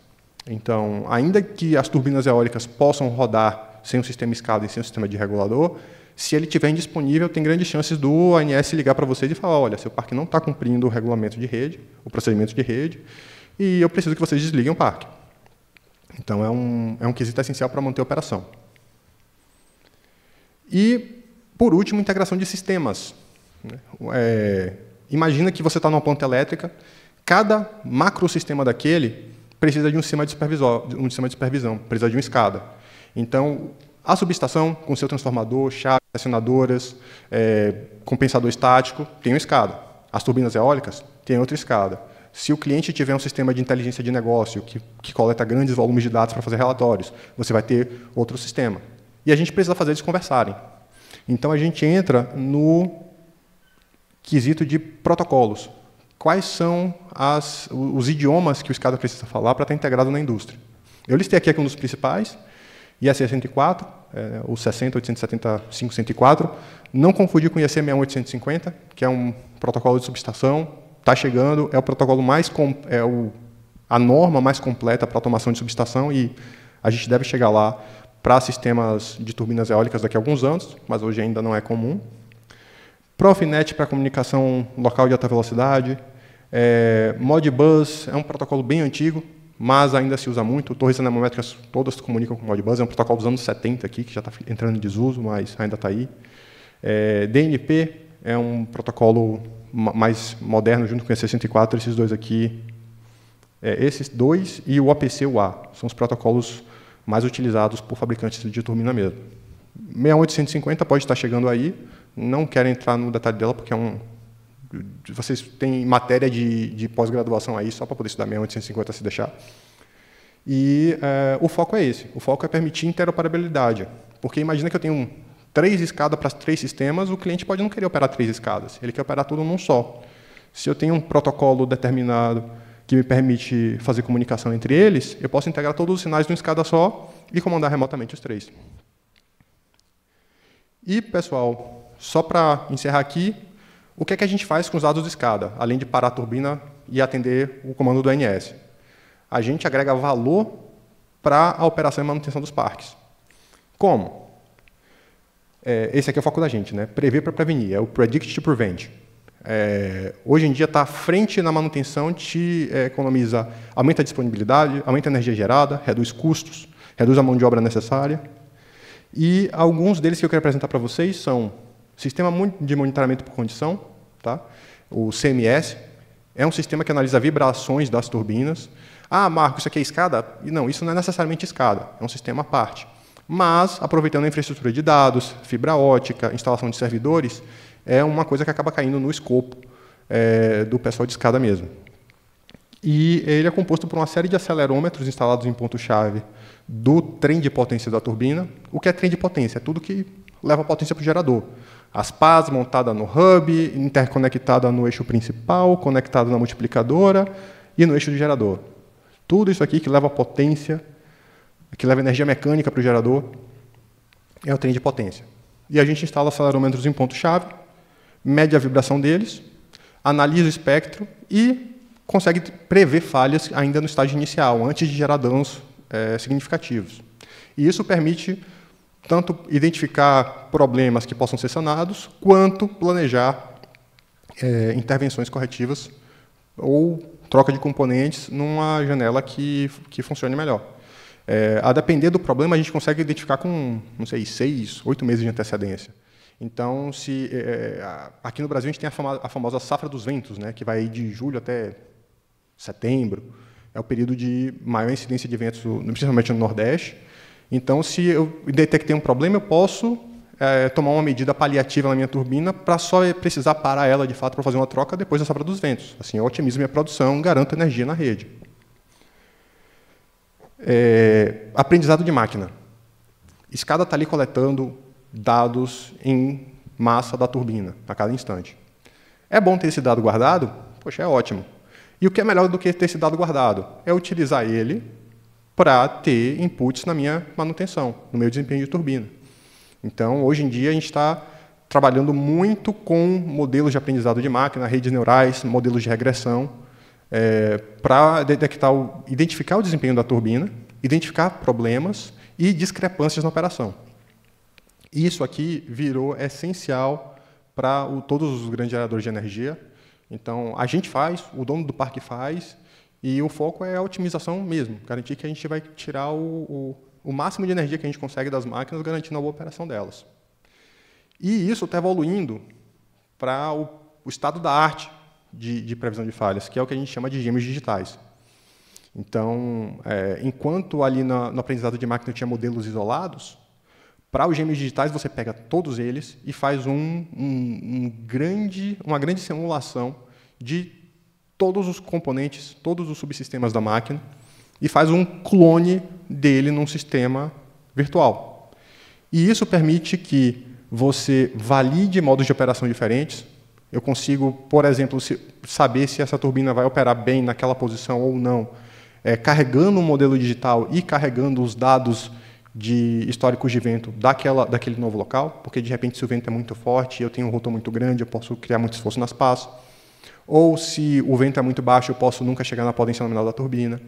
Então, ainda que as turbinas eólicas possam rodar sem o sistema escada e sem o sistema de regulador, se ele estiver indisponível, tem grandes chances do ANS ligar para vocês e falar: olha, seu parque não está cumprindo o regulamento de rede, o procedimento de rede, e eu preciso que vocês desliguem o parque. Então, é um, é um quesito essencial para manter a operação. E, por último, integração de sistemas. Né? É, imagina que você está numa ponta elétrica, cada macrosistema daquele precisa de um sistema de, um sistema de supervisão, precisa de uma escada. Então, a subestação, com seu transformador, chave, acionadoras, é, compensador estático, tem uma escada. As turbinas eólicas tem outra escada. Se o cliente tiver um sistema de inteligência de negócio que, que coleta grandes volumes de dados para fazer relatórios, você vai ter outro sistema. E a gente precisa fazer eles conversarem. Então a gente entra no quesito de protocolos. Quais são as, os idiomas que o SCADA precisa falar para estar integrado na indústria? Eu listei aqui, aqui um dos principais, IAC 104, é, o 60, 875, 104, não confundir com o IAC 61850, que é um protocolo de subestação, está chegando, é o protocolo mais, é o, a norma mais completa para automação de subestação e a gente deve chegar lá para sistemas de turbinas eólicas daqui a alguns anos, mas hoje ainda não é comum. Profinet para comunicação local de alta velocidade, é, Modbus é um protocolo bem antigo, mas ainda se usa muito. Torres anemométricas todas comunicam com Modbus, é um protocolo dos anos 70 aqui, que já está entrando em desuso, mas ainda está aí. É, DNP é um protocolo mais moderno, junto com o E64, esses dois aqui. É, esses dois e o APC-UA são os protocolos mais utilizados por fabricantes de turbina mesmo. 68150 pode estar chegando aí, não quero entrar no detalhe dela, porque é um, vocês têm matéria de, de pós-graduação aí, só para poder estudar mesmo 850 se deixar. E é, o foco é esse. O foco é permitir interoperabilidade. Porque imagina que eu tenho três escadas para três sistemas, o cliente pode não querer operar três escadas. Ele quer operar tudo num só. Se eu tenho um protocolo determinado que me permite fazer comunicação entre eles, eu posso integrar todos os sinais numa escada só e comandar remotamente os três. E, pessoal, só para encerrar aqui, o que é que a gente faz com os dados de escada, além de parar a turbina e atender o comando do ANS? A gente agrega valor para a operação e manutenção dos parques. Como? É, esse aqui é o foco da gente, né? Prever para prevenir, é o predict to prevent. É, hoje em dia está à frente na manutenção, te é, economiza, aumenta a disponibilidade, aumenta a energia gerada, reduz custos, reduz a mão de obra necessária. E alguns deles que eu quero apresentar para vocês são Sistema de monitoramento por condição, tá? o CMS, é um sistema que analisa vibrações das turbinas. Ah, Marco, isso aqui é escada? Não, isso não é necessariamente escada, é um sistema à parte. Mas, aproveitando a infraestrutura de dados, fibra ótica, instalação de servidores, é uma coisa que acaba caindo no escopo é, do pessoal de escada mesmo. E ele é composto por uma série de acelerômetros instalados em ponto-chave do trem de potência da turbina. O que é trem de potência? É tudo que leva potência para o gerador as pás montada no hub, interconectada no eixo principal, conectada na multiplicadora e no eixo de gerador. Tudo isso aqui que leva potência, que leva energia mecânica para o gerador, é o trem de potência. E a gente instala acelerômetros em ponto-chave, mede a vibração deles, analisa o espectro e consegue prever falhas ainda no estágio inicial, antes de gerar danos é, significativos. E isso permite tanto identificar problemas que possam ser sanados, quanto planejar é, intervenções corretivas ou troca de componentes numa janela que, que funcione melhor. É, a depender do problema, a gente consegue identificar com, não sei, seis, oito meses de antecedência. Então, se é, é aqui no Brasil a gente tem a, fama, a famosa safra dos ventos, né, que vai de julho até setembro. É o período de maior incidência de ventos, principalmente no Nordeste, então, se eu detectei um problema, eu posso é, tomar uma medida paliativa na minha turbina para só precisar parar ela de fato para fazer uma troca depois da sobra dos ventos. Assim, eu otimizo minha produção, garanto energia na rede. É, aprendizado de máquina. Escada está ali coletando dados em massa da turbina a cada instante. É bom ter esse dado guardado? Poxa, é ótimo. E o que é melhor do que ter esse dado guardado? É utilizar ele para ter inputs na minha manutenção, no meu desempenho de turbina. Então, hoje em dia, a gente está trabalhando muito com modelos de aprendizado de máquina, redes neurais, modelos de regressão, é, para detectar, o, identificar o desempenho da turbina, identificar problemas e discrepâncias na operação. Isso aqui virou essencial para todos os grandes geradores de energia. Então, a gente faz, o dono do parque faz, e o foco é a otimização mesmo, garantir que a gente vai tirar o, o, o máximo de energia que a gente consegue das máquinas, garantindo a boa operação delas. E isso está evoluindo para o, o, estado da arte de, de, previsão de falhas, que é o que a gente chama de gêmeos digitais. Então, é, enquanto ali na, no aprendizado de máquina tinha modelos isolados, para os gêmeos digitais você pega todos eles e faz um, um, um grande, uma grande simulação de todos os componentes, todos os subsistemas da máquina e faz um clone dele num sistema virtual. E isso permite que você valide modos de operação diferentes. Eu consigo, por exemplo, saber se essa turbina vai operar bem naquela posição ou não, é, carregando um modelo digital e carregando os dados de históricos de vento daquela, daquele novo local, porque de repente se o vento é muito forte, eu tenho um rotor muito grande, eu posso criar muito esforço nas pás ou se o vento é muito baixo, eu posso nunca chegar na potência nominal da turbina.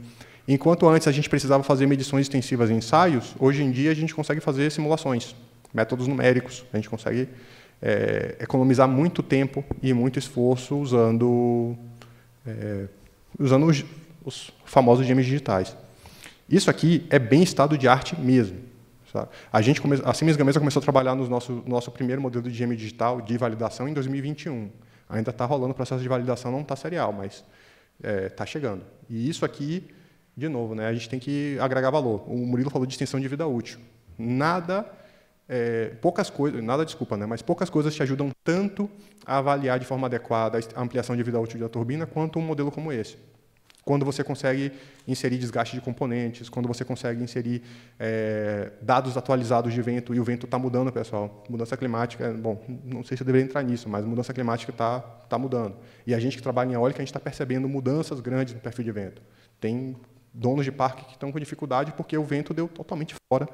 Enquanto antes a gente precisava fazer medições extensivas e ensaios, hoje em dia a gente consegue fazer simulações, métodos numéricos. A gente consegue é, economizar muito tempo e muito esforço usando, é, usando os, os famosos gêmeos digitais. Isso aqui é bem estado de arte mesmo. A gente come... a Siemens Gamesa começou a trabalhar no nosso nosso primeiro modelo de GM digital de validação em 2021. Ainda está rolando o processo de validação, não está serial, mas está é, tá chegando. E isso aqui, de novo, né, a gente tem que agregar valor. O Murilo falou de extensão de vida útil. Nada, é, poucas coisas, nada desculpa, né, mas poucas coisas te ajudam tanto a avaliar de forma adequada a ampliação de vida útil da turbina quanto um modelo como esse quando você consegue inserir desgaste de componentes, quando você consegue inserir é, dados atualizados de vento, e o vento está mudando, pessoal. Mudança climática, bom, não sei se eu deveria entrar nisso, mas mudança climática está tá mudando. E a gente que trabalha em eólica, a gente está percebendo mudanças grandes no perfil de vento. Tem donos de parque que estão com dificuldade porque o vento deu totalmente fora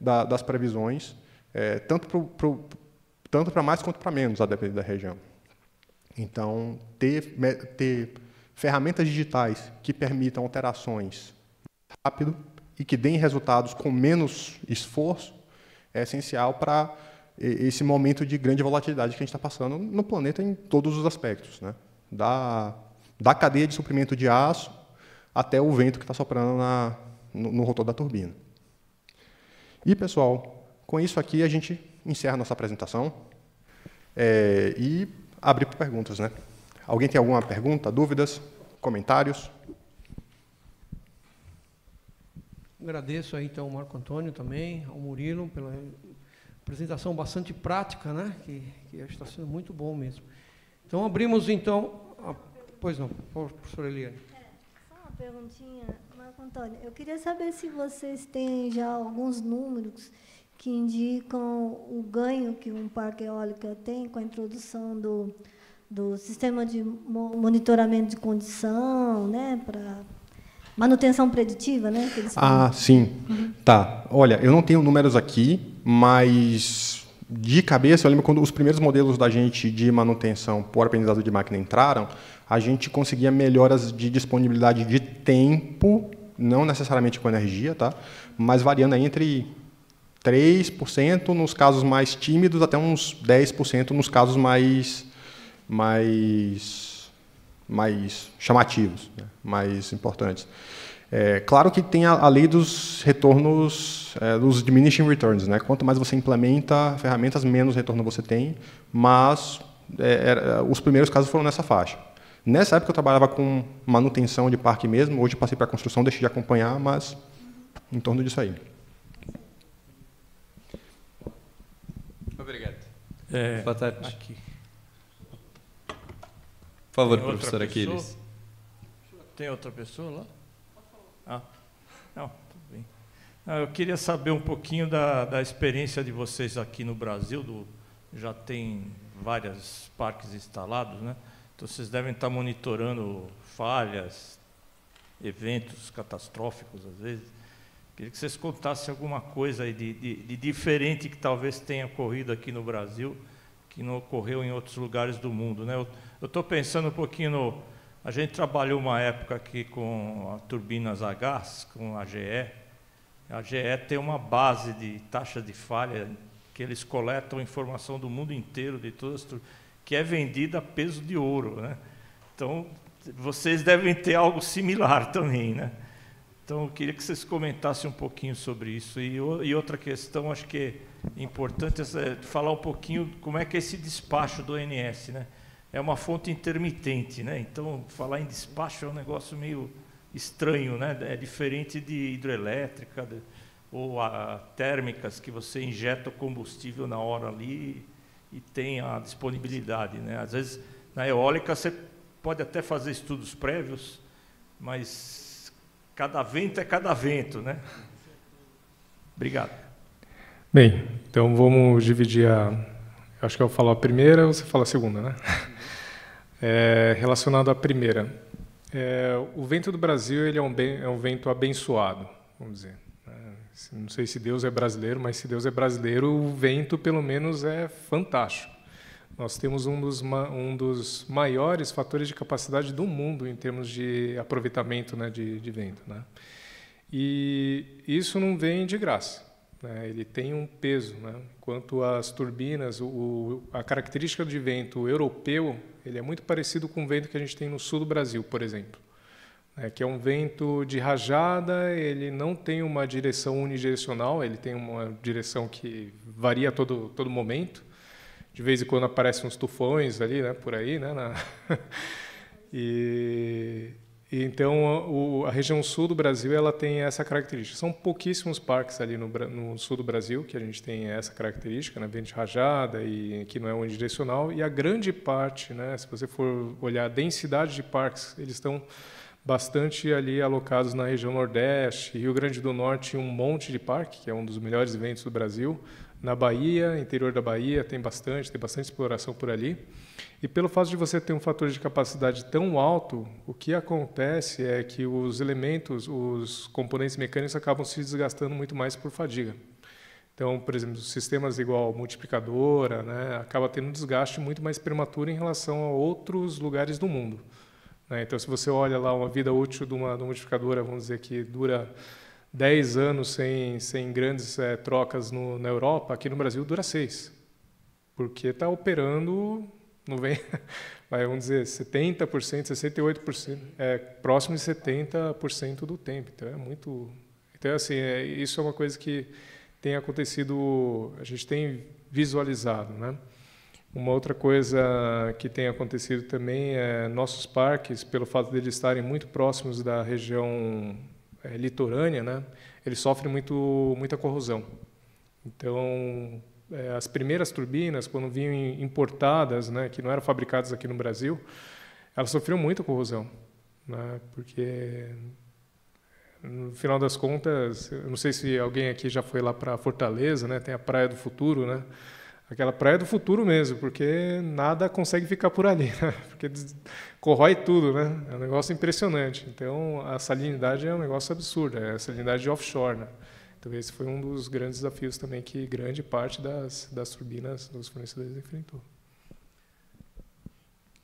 da, das previsões, é, tanto para mais quanto para menos, a depender da região. Então, ter, ter ferramentas digitais que permitam alterações rápido e que deem resultados com menos esforço é essencial para esse momento de grande volatilidade que a gente está passando no planeta em todos os aspectos, né? da, da cadeia de suprimento de aço até o vento que está soprando na, no, no rotor da turbina. E, pessoal, com isso aqui a gente encerra nossa apresentação é, e abre para perguntas. Né? Alguém tem alguma pergunta, dúvidas, comentários? Agradeço aí, então, ao Marco Antônio também, ao Murilo, pela apresentação bastante prática, né? Que, que está sendo muito bom mesmo. Então, abrimos, então... A... Pois não, professor Eliane. É, só uma perguntinha, Marco Antônio. Eu queria saber se vocês têm já alguns números que indicam o ganho que um parque eólico tem com a introdução do do sistema de monitoramento de condição, né, para manutenção preditiva, né? ah, sim. Uhum. Tá. Olha, eu não tenho números aqui, mas de cabeça eu lembro quando os primeiros modelos da gente de manutenção por aprendizado de máquina entraram, a gente conseguia melhoras de disponibilidade de tempo, não necessariamente com energia, tá? Mas variando entre 3% nos casos mais tímidos até uns 10% nos casos mais mais, mais chamativos, né? mais importantes. É, claro que tem a, a lei dos retornos, é, dos diminishing returns. Né? Quanto mais você implementa ferramentas, menos retorno você tem, mas é, era, os primeiros casos foram nessa faixa. Nessa época eu trabalhava com manutenção de parque mesmo, hoje passei para construção, deixei de acompanhar, mas em torno disso aí. Obrigado. É, Boa tarde. Aqui. Por favor, professor Aquiles. Tem outra pessoa lá? Ah, não, tudo tá bem. Ah, eu queria saber um pouquinho da, da experiência de vocês aqui no Brasil, do, já tem vários parques instalados, né? Então vocês devem estar monitorando falhas, eventos catastróficos às vezes. Queria que vocês contassem alguma coisa aí de, de, de, diferente que talvez tenha ocorrido aqui no Brasil, que não ocorreu em outros lugares do mundo. Né? Eu estou pensando um pouquinho no. A gente trabalhou uma época aqui com turbinas a gás, com a GE. A GE tem uma base de taxa de falha que eles coletam informação do mundo inteiro, de todas as que é vendida a peso de ouro. Né? Então, vocês devem ter algo similar também. Né? Então, eu queria que vocês comentassem um pouquinho sobre isso. E, e outra questão, acho que é importante é falar um pouquinho como é que é esse despacho do ONS. Né? é uma fonte intermitente, né? Então, falar em despacho é um negócio meio estranho, né? É diferente de hidrelétrica de, ou a, térmicas que você injeta o combustível na hora ali e tem a disponibilidade, né? Às vezes na eólica você pode até fazer estudos prévios, mas cada vento é cada vento, né? Obrigado. Bem, então vamos dividir a acho que eu falo a primeira, você fala a segunda, né? É, relacionado à primeira, é, o vento do Brasil ele é um, bem, é um vento abençoado, vamos dizer. Né? Não sei se Deus é brasileiro, mas se Deus é brasileiro, o vento pelo menos é fantástico. Nós temos um dos, um dos maiores fatores de capacidade do mundo em termos de aproveitamento né, de, de vento. Né? E isso não vem de graça. Né? Ele tem um peso. Né? Quanto às turbinas, o, a característica de vento europeu ele é muito parecido com o vento que a gente tem no sul do Brasil, por exemplo. É, que é um vento de rajada, ele não tem uma direção unidirecional, ele tem uma direção que varia a todo, todo momento. De vez em quando aparecem uns tufões ali, né, por aí, né, na... e então o, a região sul do Brasil ela tem essa característica. São pouquíssimos parques ali no, no sul do Brasil que a gente tem essa característica, né, vente rajada e que não é unidirecional. E a grande parte, né, se você for olhar a densidade de parques, eles estão bastante ali alocados na região Nordeste. Rio Grande do Norte um monte de parque, que é um dos melhores eventos do Brasil. Na Bahia, interior da Bahia, tem bastante, tem bastante exploração por ali. E pelo fato de você ter um fator de capacidade tão alto, o que acontece é que os elementos, os componentes mecânicos acabam se desgastando muito mais por fadiga. Então, por exemplo, sistemas igual multiplicadora, né, acaba tendo um desgaste muito mais prematuro em relação a outros lugares do mundo. Né? Então, se você olha lá uma vida útil de uma, de uma multiplicadora, vamos dizer que dura 10 anos sem, sem grandes é, trocas no, na Europa, aqui no Brasil dura 6, porque está operando não vem, vai, vamos dizer, 70%, 68%, é, próximo de 70% do tempo. Então, é muito. Então, assim, é, isso é uma coisa que tem acontecido, a gente tem visualizado, né? Uma outra coisa que tem acontecido também é nossos parques, pelo fato de eles estarem muito próximos da região é, litorânea, né? Eles sofrem muito, muita corrosão. Então, é, as primeiras turbinas, quando vinham importadas, né, que não eram fabricadas aqui no Brasil, elas sofriam muito corrosão, né, porque no final das contas, eu não sei se alguém aqui já foi lá para Fortaleza, né? Tem a Praia do Futuro, né? Aquela praia do futuro mesmo, porque nada consegue ficar por ali, né? porque corrói tudo, né? É um negócio impressionante. Então, a salinidade é um negócio absurdo, é a salinidade de offshore, né? Então esse foi um dos grandes desafios também que grande parte das, das turbinas dos fornecedores enfrentou.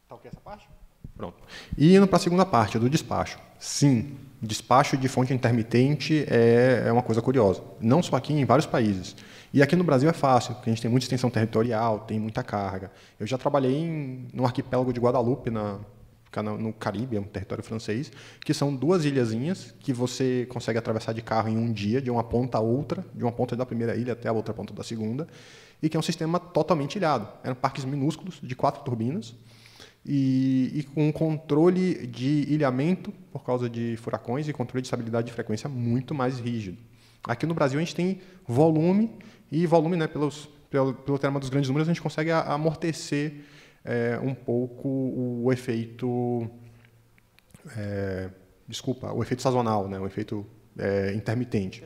Tá ok essa parte? Pronto. E indo para a segunda parte, do despacho. Sim, despacho de fonte intermitente é, é uma coisa curiosa. Não só aqui, em vários países. E aqui no Brasil é fácil, porque a gente tem muita extensão territorial, tem muita carga. Eu já trabalhei em, no arquipélago de Guadalupe, na, fica no Caribe, é um território francês, que são duas ilhazinhas que você consegue atravessar de carro em um dia, de uma ponta a outra, de uma ponta da primeira ilha até a outra ponta da segunda, e que é um sistema totalmente ilhado. Eram parques minúsculos, de quatro turbinas, e, e com um controle de ilhamento por causa de furacões e controle de estabilidade de frequência muito mais rígido. Aqui no Brasil a gente tem volume, e volume, né, pelos, pelo, pelo termo dos grandes números, a gente consegue amortecer é, um pouco o efeito. É, desculpa, o efeito sazonal, né? o efeito é, intermitente.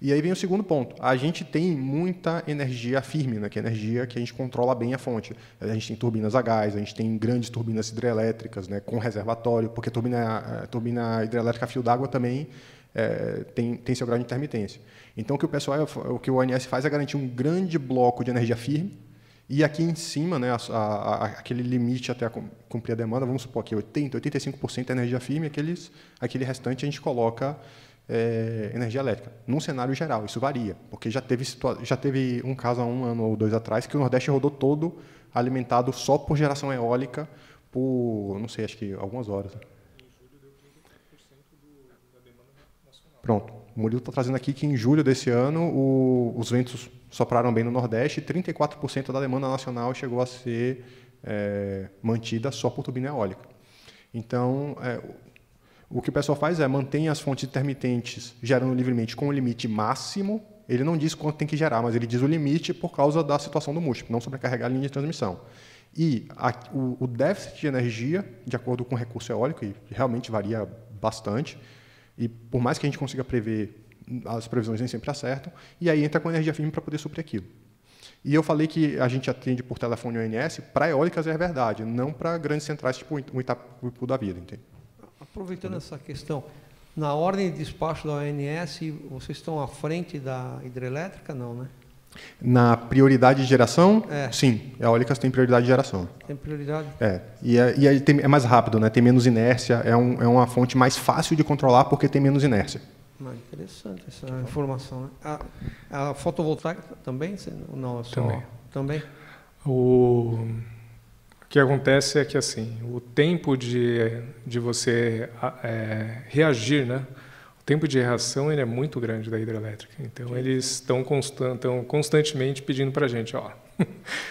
E aí vem o segundo ponto. A gente tem muita energia firme, né? que é energia que a gente controla bem a fonte. A gente tem turbinas a gás, a gente tem grandes turbinas hidrelétricas né? com reservatório, porque turbina, é, turbina hidrelétrica a fio d'água também é, tem, tem seu grau de intermitência. Então, o que o pessoal, o que o ONS faz é garantir um grande bloco de energia firme, e aqui em cima, né, a, a, aquele limite até cumprir a demanda, vamos supor que 80%, 85% é energia firme, aqueles, aquele restante a gente coloca é, energia elétrica. Num cenário geral, isso varia, porque já teve, já teve um caso há um ano ou dois atrás que o Nordeste rodou todo alimentado só por geração eólica por, não sei, acho que algumas horas. Né? Em julho deu 30% da demanda nacional. Pronto o Murilo está trazendo aqui que em julho desse ano o, os ventos sopraram bem no Nordeste e 34% da demanda nacional chegou a ser é, mantida só por turbina eólica. Então, é, o que o pessoal faz é mantém as fontes intermitentes gerando livremente com o limite máximo. Ele não diz quanto tem que gerar, mas ele diz o limite por causa da situação do múltiplo, não sobrecarregar a linha de transmissão. E a, o, o déficit de energia, de acordo com o recurso eólico, e realmente varia bastante, e por mais que a gente consiga prever, as previsões nem sempre acertam, e aí entra com energia firme para poder suprir aquilo. E eu falei que a gente atende por telefone ONS, para eólicas é verdade, não para grandes centrais tipo o Itapu da vida, entende? Aproveitando essa questão, na ordem de despacho da ONS, vocês estão à frente da hidrelétrica, não, né? Na prioridade de geração, é. sim, a eólicas tem prioridade de geração. Tem prioridade? É, e, é, e é, tem, é, mais rápido, né? tem menos inércia, é, um, é uma fonte mais fácil de controlar porque tem menos inércia. Ah, interessante essa informação. Né? A, a, fotovoltaica também? Não, é só... Também. também? O que acontece é que assim, o tempo de, de você é, reagir, né? o tempo de reação ele é muito grande da hidrelétrica. Então Sim. eles estão constant, constantemente pedindo para a gente, ó.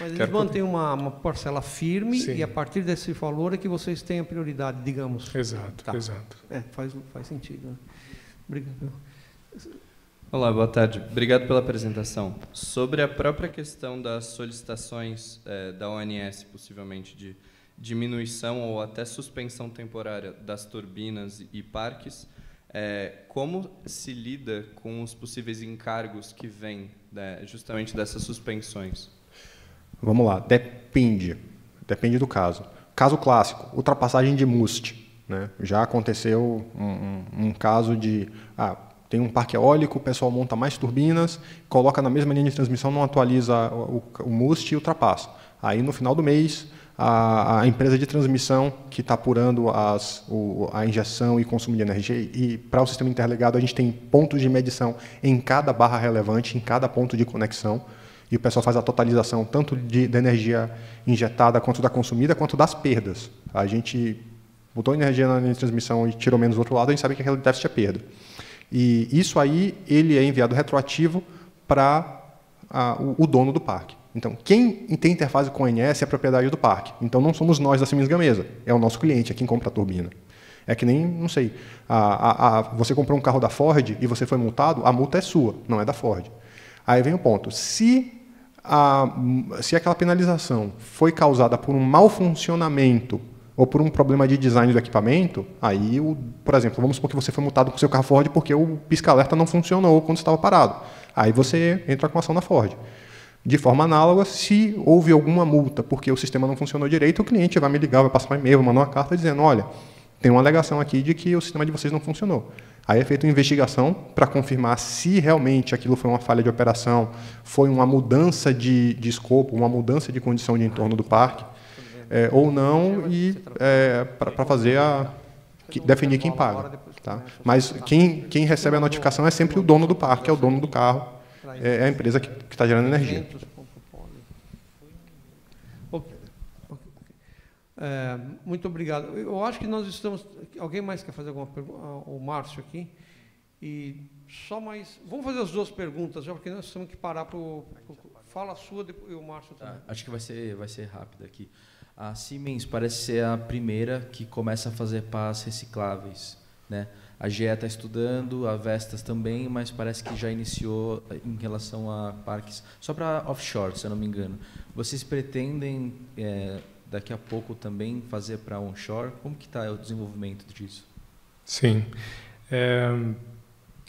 Mas eles mantêm uma, uma, parcela firme Sim. e a partir desse valor é que vocês têm a prioridade, digamos. Exato, tá. exato. É, faz, faz sentido. Né? Obrigado. Olá, boa tarde. Obrigado pela apresentação. Sobre a própria questão das solicitações é, da ONS, possivelmente de diminuição ou até suspensão temporária das turbinas e parques, é, como se lida com os possíveis encargos que vêm né, justamente dessas suspensões? Vamos lá, depende. Depende do caso. Caso clássico, ultrapassagem de MUST. Né? Já aconteceu um, um, um caso de. Ah, tem um parque eólico, o pessoal monta mais turbinas, coloca na mesma linha de transmissão, não atualiza o, o, o MUST e ultrapassa. Aí no final do mês a, a empresa de transmissão que está apurando as, o, a injeção e consumo de energia. E para o sistema interligado, a gente tem pontos de medição em cada barra relevante, em cada ponto de conexão. E o pessoal faz a totalização tanto de, da energia injetada, quanto da consumida, quanto das perdas. A gente botou energia na linha de transmissão e tirou menos do outro lado, a gente sabe que aquele déficit é perda. E isso aí, ele é enviado retroativo para o dono do parque. Então, quem tem interface com o ONS é a propriedade do parque. Então, não somos nós da Siemens Gamesa, é o nosso cliente, é quem compra a turbina. É que nem, não sei, a, a, a, você comprou um carro da Ford e você foi multado, a multa é sua, não é da Ford. Aí vem o ponto. Se, a, se aquela penalização foi causada por um mau funcionamento ou por um problema de design do equipamento, aí, o, por exemplo, vamos supor que você foi multado com seu carro Ford porque o pisca-alerta não funcionou quando estava parado. Aí você entra com ação na Ford. De forma análoga, se houve alguma multa porque o sistema não funcionou direito, o cliente vai me ligar, vai passar um e-mail, vai mandar uma carta dizendo: olha, tem uma alegação aqui de que o sistema de vocês não funcionou. Aí é feita uma investigação para confirmar se realmente aquilo foi uma falha de operação, foi uma mudança de, de escopo, uma mudança de condição de entorno do parque, é, ou não, e é, para fazer a. Que, definir quem paga. Tá? Mas quem, quem recebe a notificação é sempre o dono do parque, é o dono do carro é, é a empresa que está gerando energia. É, muito obrigado. Eu acho que nós estamos. Alguém mais quer fazer alguma pergunta? Ah, o Márcio aqui. E só mais. Vamos fazer as duas perguntas, já porque nós temos que parar para o. Fala a sua e o Márcio ah, também. acho que vai ser, vai ser rápido aqui. A Siemens parece ser a primeira que começa a fazer pás recicláveis, né? A GE está estudando, a Vestas também, mas parece que já iniciou eh, em relação a parques, só para offshore, se eu não me engano. Vocês pretendem, é, daqui a pouco, também fazer para onshore? Como que está o desenvolvimento disso? Sim. É,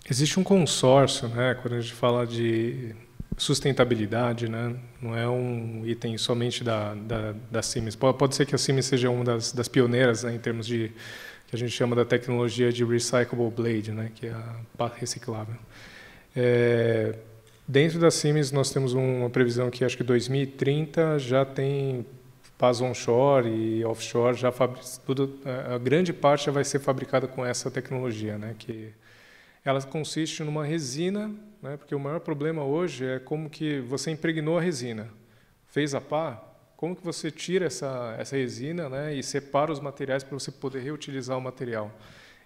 existe um consórcio, né, quando a gente fala de sustentabilidade, né? não é um item somente da, da, da CIMES. Pode, ser que a CIMES seja uma das, das pioneiras né, em termos de que a gente chama da tecnologia de recyclable blade, né, que é a pá reciclável. É, dentro da Siemens, nós temos uma previsão que acho que 2030 já tem pás onshore e offshore, já tudo, é, a grande parte já vai ser fabricada com essa tecnologia, né, que ela consiste numa resina, né, porque o maior problema hoje é como que você impregnou a resina, fez a pá, como que você tira essa, essa resina né, e separa os materiais para você poder reutilizar o material.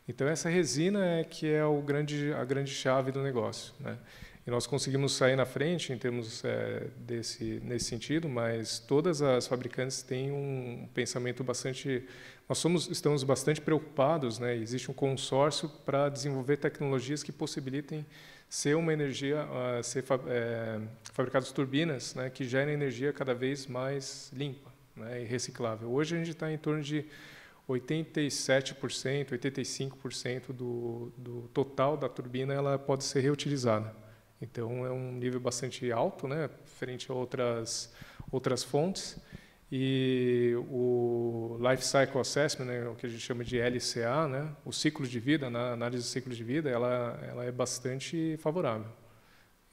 Então, essa resina é que é o grande, a grande chave do negócio. Né? E nós conseguimos sair na frente em termos é, desse, nesse sentido, mas todas as fabricantes têm um pensamento bastante... Nós somos, estamos bastante preocupados, né? existe um consórcio para desenvolver tecnologias que possibilitem ser uma energia, uh, ser fa é, fabricadas turbinas né, que gerem energia cada vez mais limpa né, e reciclável. Hoje a gente está em torno de 87%, 85% do, do total da turbina ela pode ser reutilizada. Então é um nível bastante alto, né, frente a outras outras fontes e o Life Cycle Assessment, né, o que a gente chama de LCA, né, o ciclo de vida, na né, análise do ciclo de vida, ela, ela é bastante favorável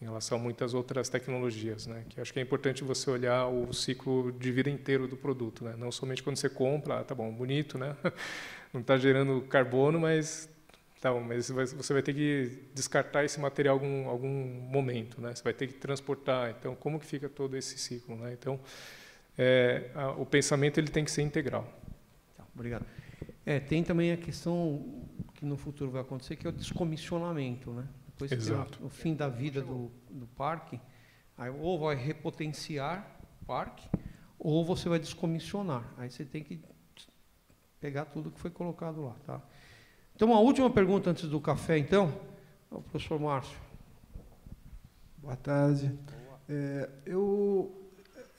em relação a muitas outras tecnologias, né, que acho que é importante você olhar o ciclo de vida inteiro do produto, né, não somente quando você compra, ah, tá bom, bonito, né, não está gerando carbono, mas tá bom, mas você vai ter que descartar esse material algum algum momento, né, você vai ter que transportar, então como que fica todo esse ciclo, né, então é, a, o pensamento ele tem que ser integral. Tá, obrigado. É, tem também a questão que no futuro vai acontecer, que é o descomissionamento. Né? Depois Exato. O, fim da vida do, do parque, aí ou vai repotenciar o parque, ou você vai descomissionar. Aí você tem que pegar tudo que foi colocado lá. Tá? Então, uma última pergunta antes do café, então, O professor Márcio. Boa tarde. Boa. É, eu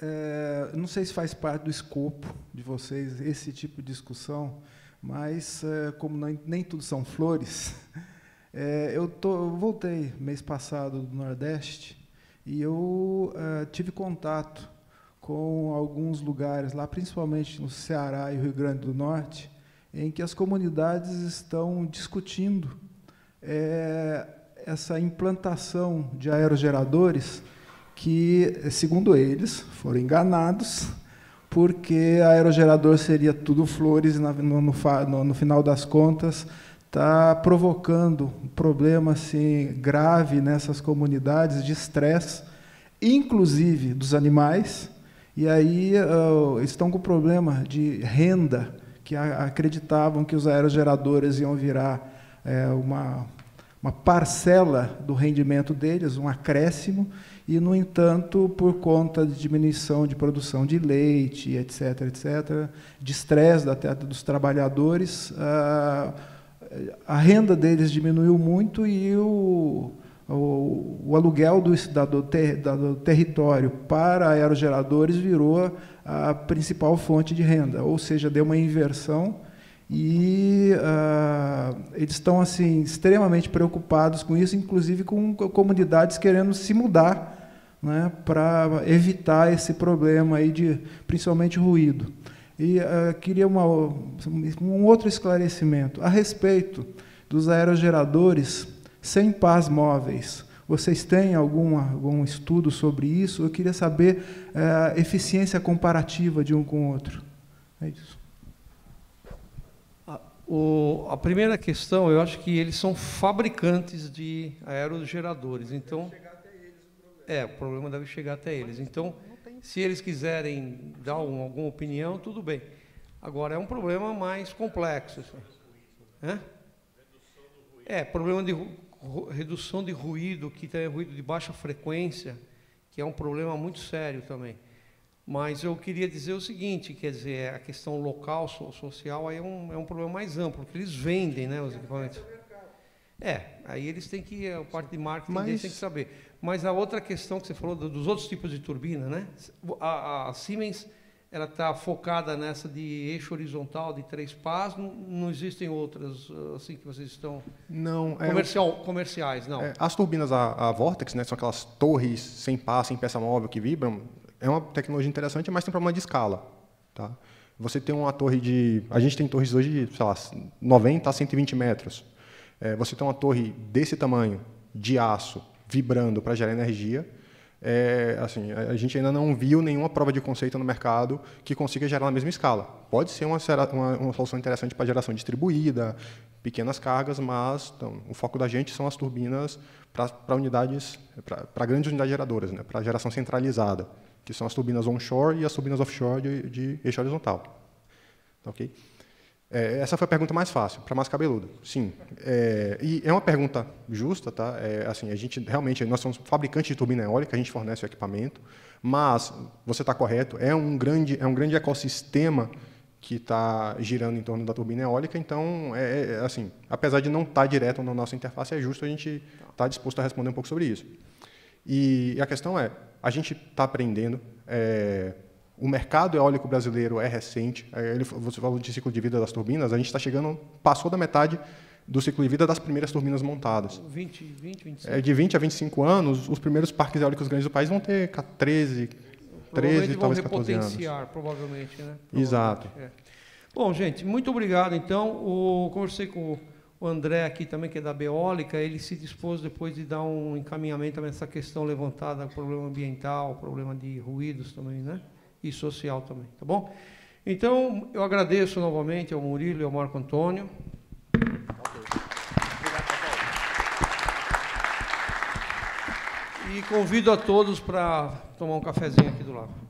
é, não sei se faz parte do escopo de vocês esse tipo de discussão, mas é, como não, nem tudo são flores, é, eu, tô, eu, voltei mês passado do Nordeste e eu tive contato com alguns lugares lá, principalmente no Ceará e Rio Grande do Norte, em que as comunidades estão discutindo essa implantação de aerogeradores que, segundo eles, foram enganados, porque aerogerador seria tudo flores, no, no, no final das contas, está provocando um problema assim, grave nessas comunidades de estresse, inclusive dos animais, e aí uh, estão com problema de renda, que acreditavam que os aerogeradores iam virar é, uma, uma parcela do rendimento deles, um acréscimo, e, no entanto, por conta de diminuição de produção de leite, etc., etc., de estresse da dos trabalhadores, a, ah, a, renda deles diminuiu muito e o, o, o aluguel do, da, do, ter, da, do território para aerogeradores virou a principal fonte de renda, ou seja, deu uma inversão e uh, eles estão assim extremamente preocupados com isso, inclusive com comunidades querendo se mudar né, para evitar esse problema aí de principalmente ruído. E uh, queria uma, um outro esclarecimento a respeito dos aerogeradores sem pás móveis. Vocês têm algum, algum estudo sobre isso? Eu queria saber a uh, eh, eficiência comparativa de um com o outro. É isso. O, a primeira questão, eu acho que eles são fabricantes de aerogeradores. Então, é, o problema deve chegar até eles. Então, se eles quiserem dar um, alguma opinião, tudo bem. Agora, é um problema mais complexo. Assim. Hã? É, problema de redução de ruído, que tem ruído de baixa frequência, que é um problema muito sério também. Mas eu queria dizer o seguinte, quer dizer, a questão local, social, aí é um, é um problema mais amplo, porque eles vendem né, os equipamentos. É, Aí eles têm que, a parte de marketing Mas... têm que saber. Mas a outra questão que você falou dos outros tipos de turbina, né? A, a Siemens ela está focada nessa de eixo horizontal de três pás. Não, não existem outras ah, assim que vocês estão não é comercial, é, comerciais não. É, as turbinas a, a Vortex, né, são aquelas torres sem pás sem peça móvel que vibram. É uma tecnologia interessante, mas tem problema de escala, tá? Você tem uma torre de, a gente tem torres hoje, de, sei lá, 90 a 120 metros. É, você tem uma torre desse tamanho, de aço, vibrando para gerar energia, é, assim, a gente ainda não viu nenhuma prova de conceito no mercado que consiga gerar na mesma escala. Pode ser uma, uma, uma solução interessante para geração distribuída, pequenas cargas, mas então, o foco da gente são as turbinas para unidades, para grandes unidades geradoras, né, para geração centralizada, que são as turbinas onshore e as turbinas offshore de, de eixo horizontal. Tá, ok? É, essa foi a pergunta mais fácil, para mais cabeludo. Sim. É, e é uma pergunta justa, tá? É, assim, a gente realmente, nós somos fabricantes de turbina eólica, a gente fornece o equipamento, mas você está correto, é um grande, é um grande ecossistema que está girando em torno da turbina eólica, então, é, é assim, apesar de não estar tá direto na nossa interface, é justo a gente estar tá disposto a responder um pouco sobre isso. E, e a questão é, a gente está aprendendo, é, o mercado eólico brasileiro é recente. É, ele, você falou de ciclo de vida das turbinas, a gente está chegando, passou da metade do ciclo de vida das primeiras turbinas montadas. 20, 20 25. É, de 20 a 25 anos, os primeiros parques eólicos grandes do país vão ter 13, 13, talvez 14 anos. provavelmente, repotenciar, né? Provavelmente, Exato. É. Bom, gente, muito obrigado. Então, o, conversei com o André aqui também, que é da Beólica, ele se dispôs depois de dar um encaminhamento nessa questão levantada, problema ambiental, problema de ruídos também, né? e social também, tá bom? Então, eu agradeço novamente ao Murilo e ao Marco Antônio. E convido a todos para tomar um cafezinho aqui do lado.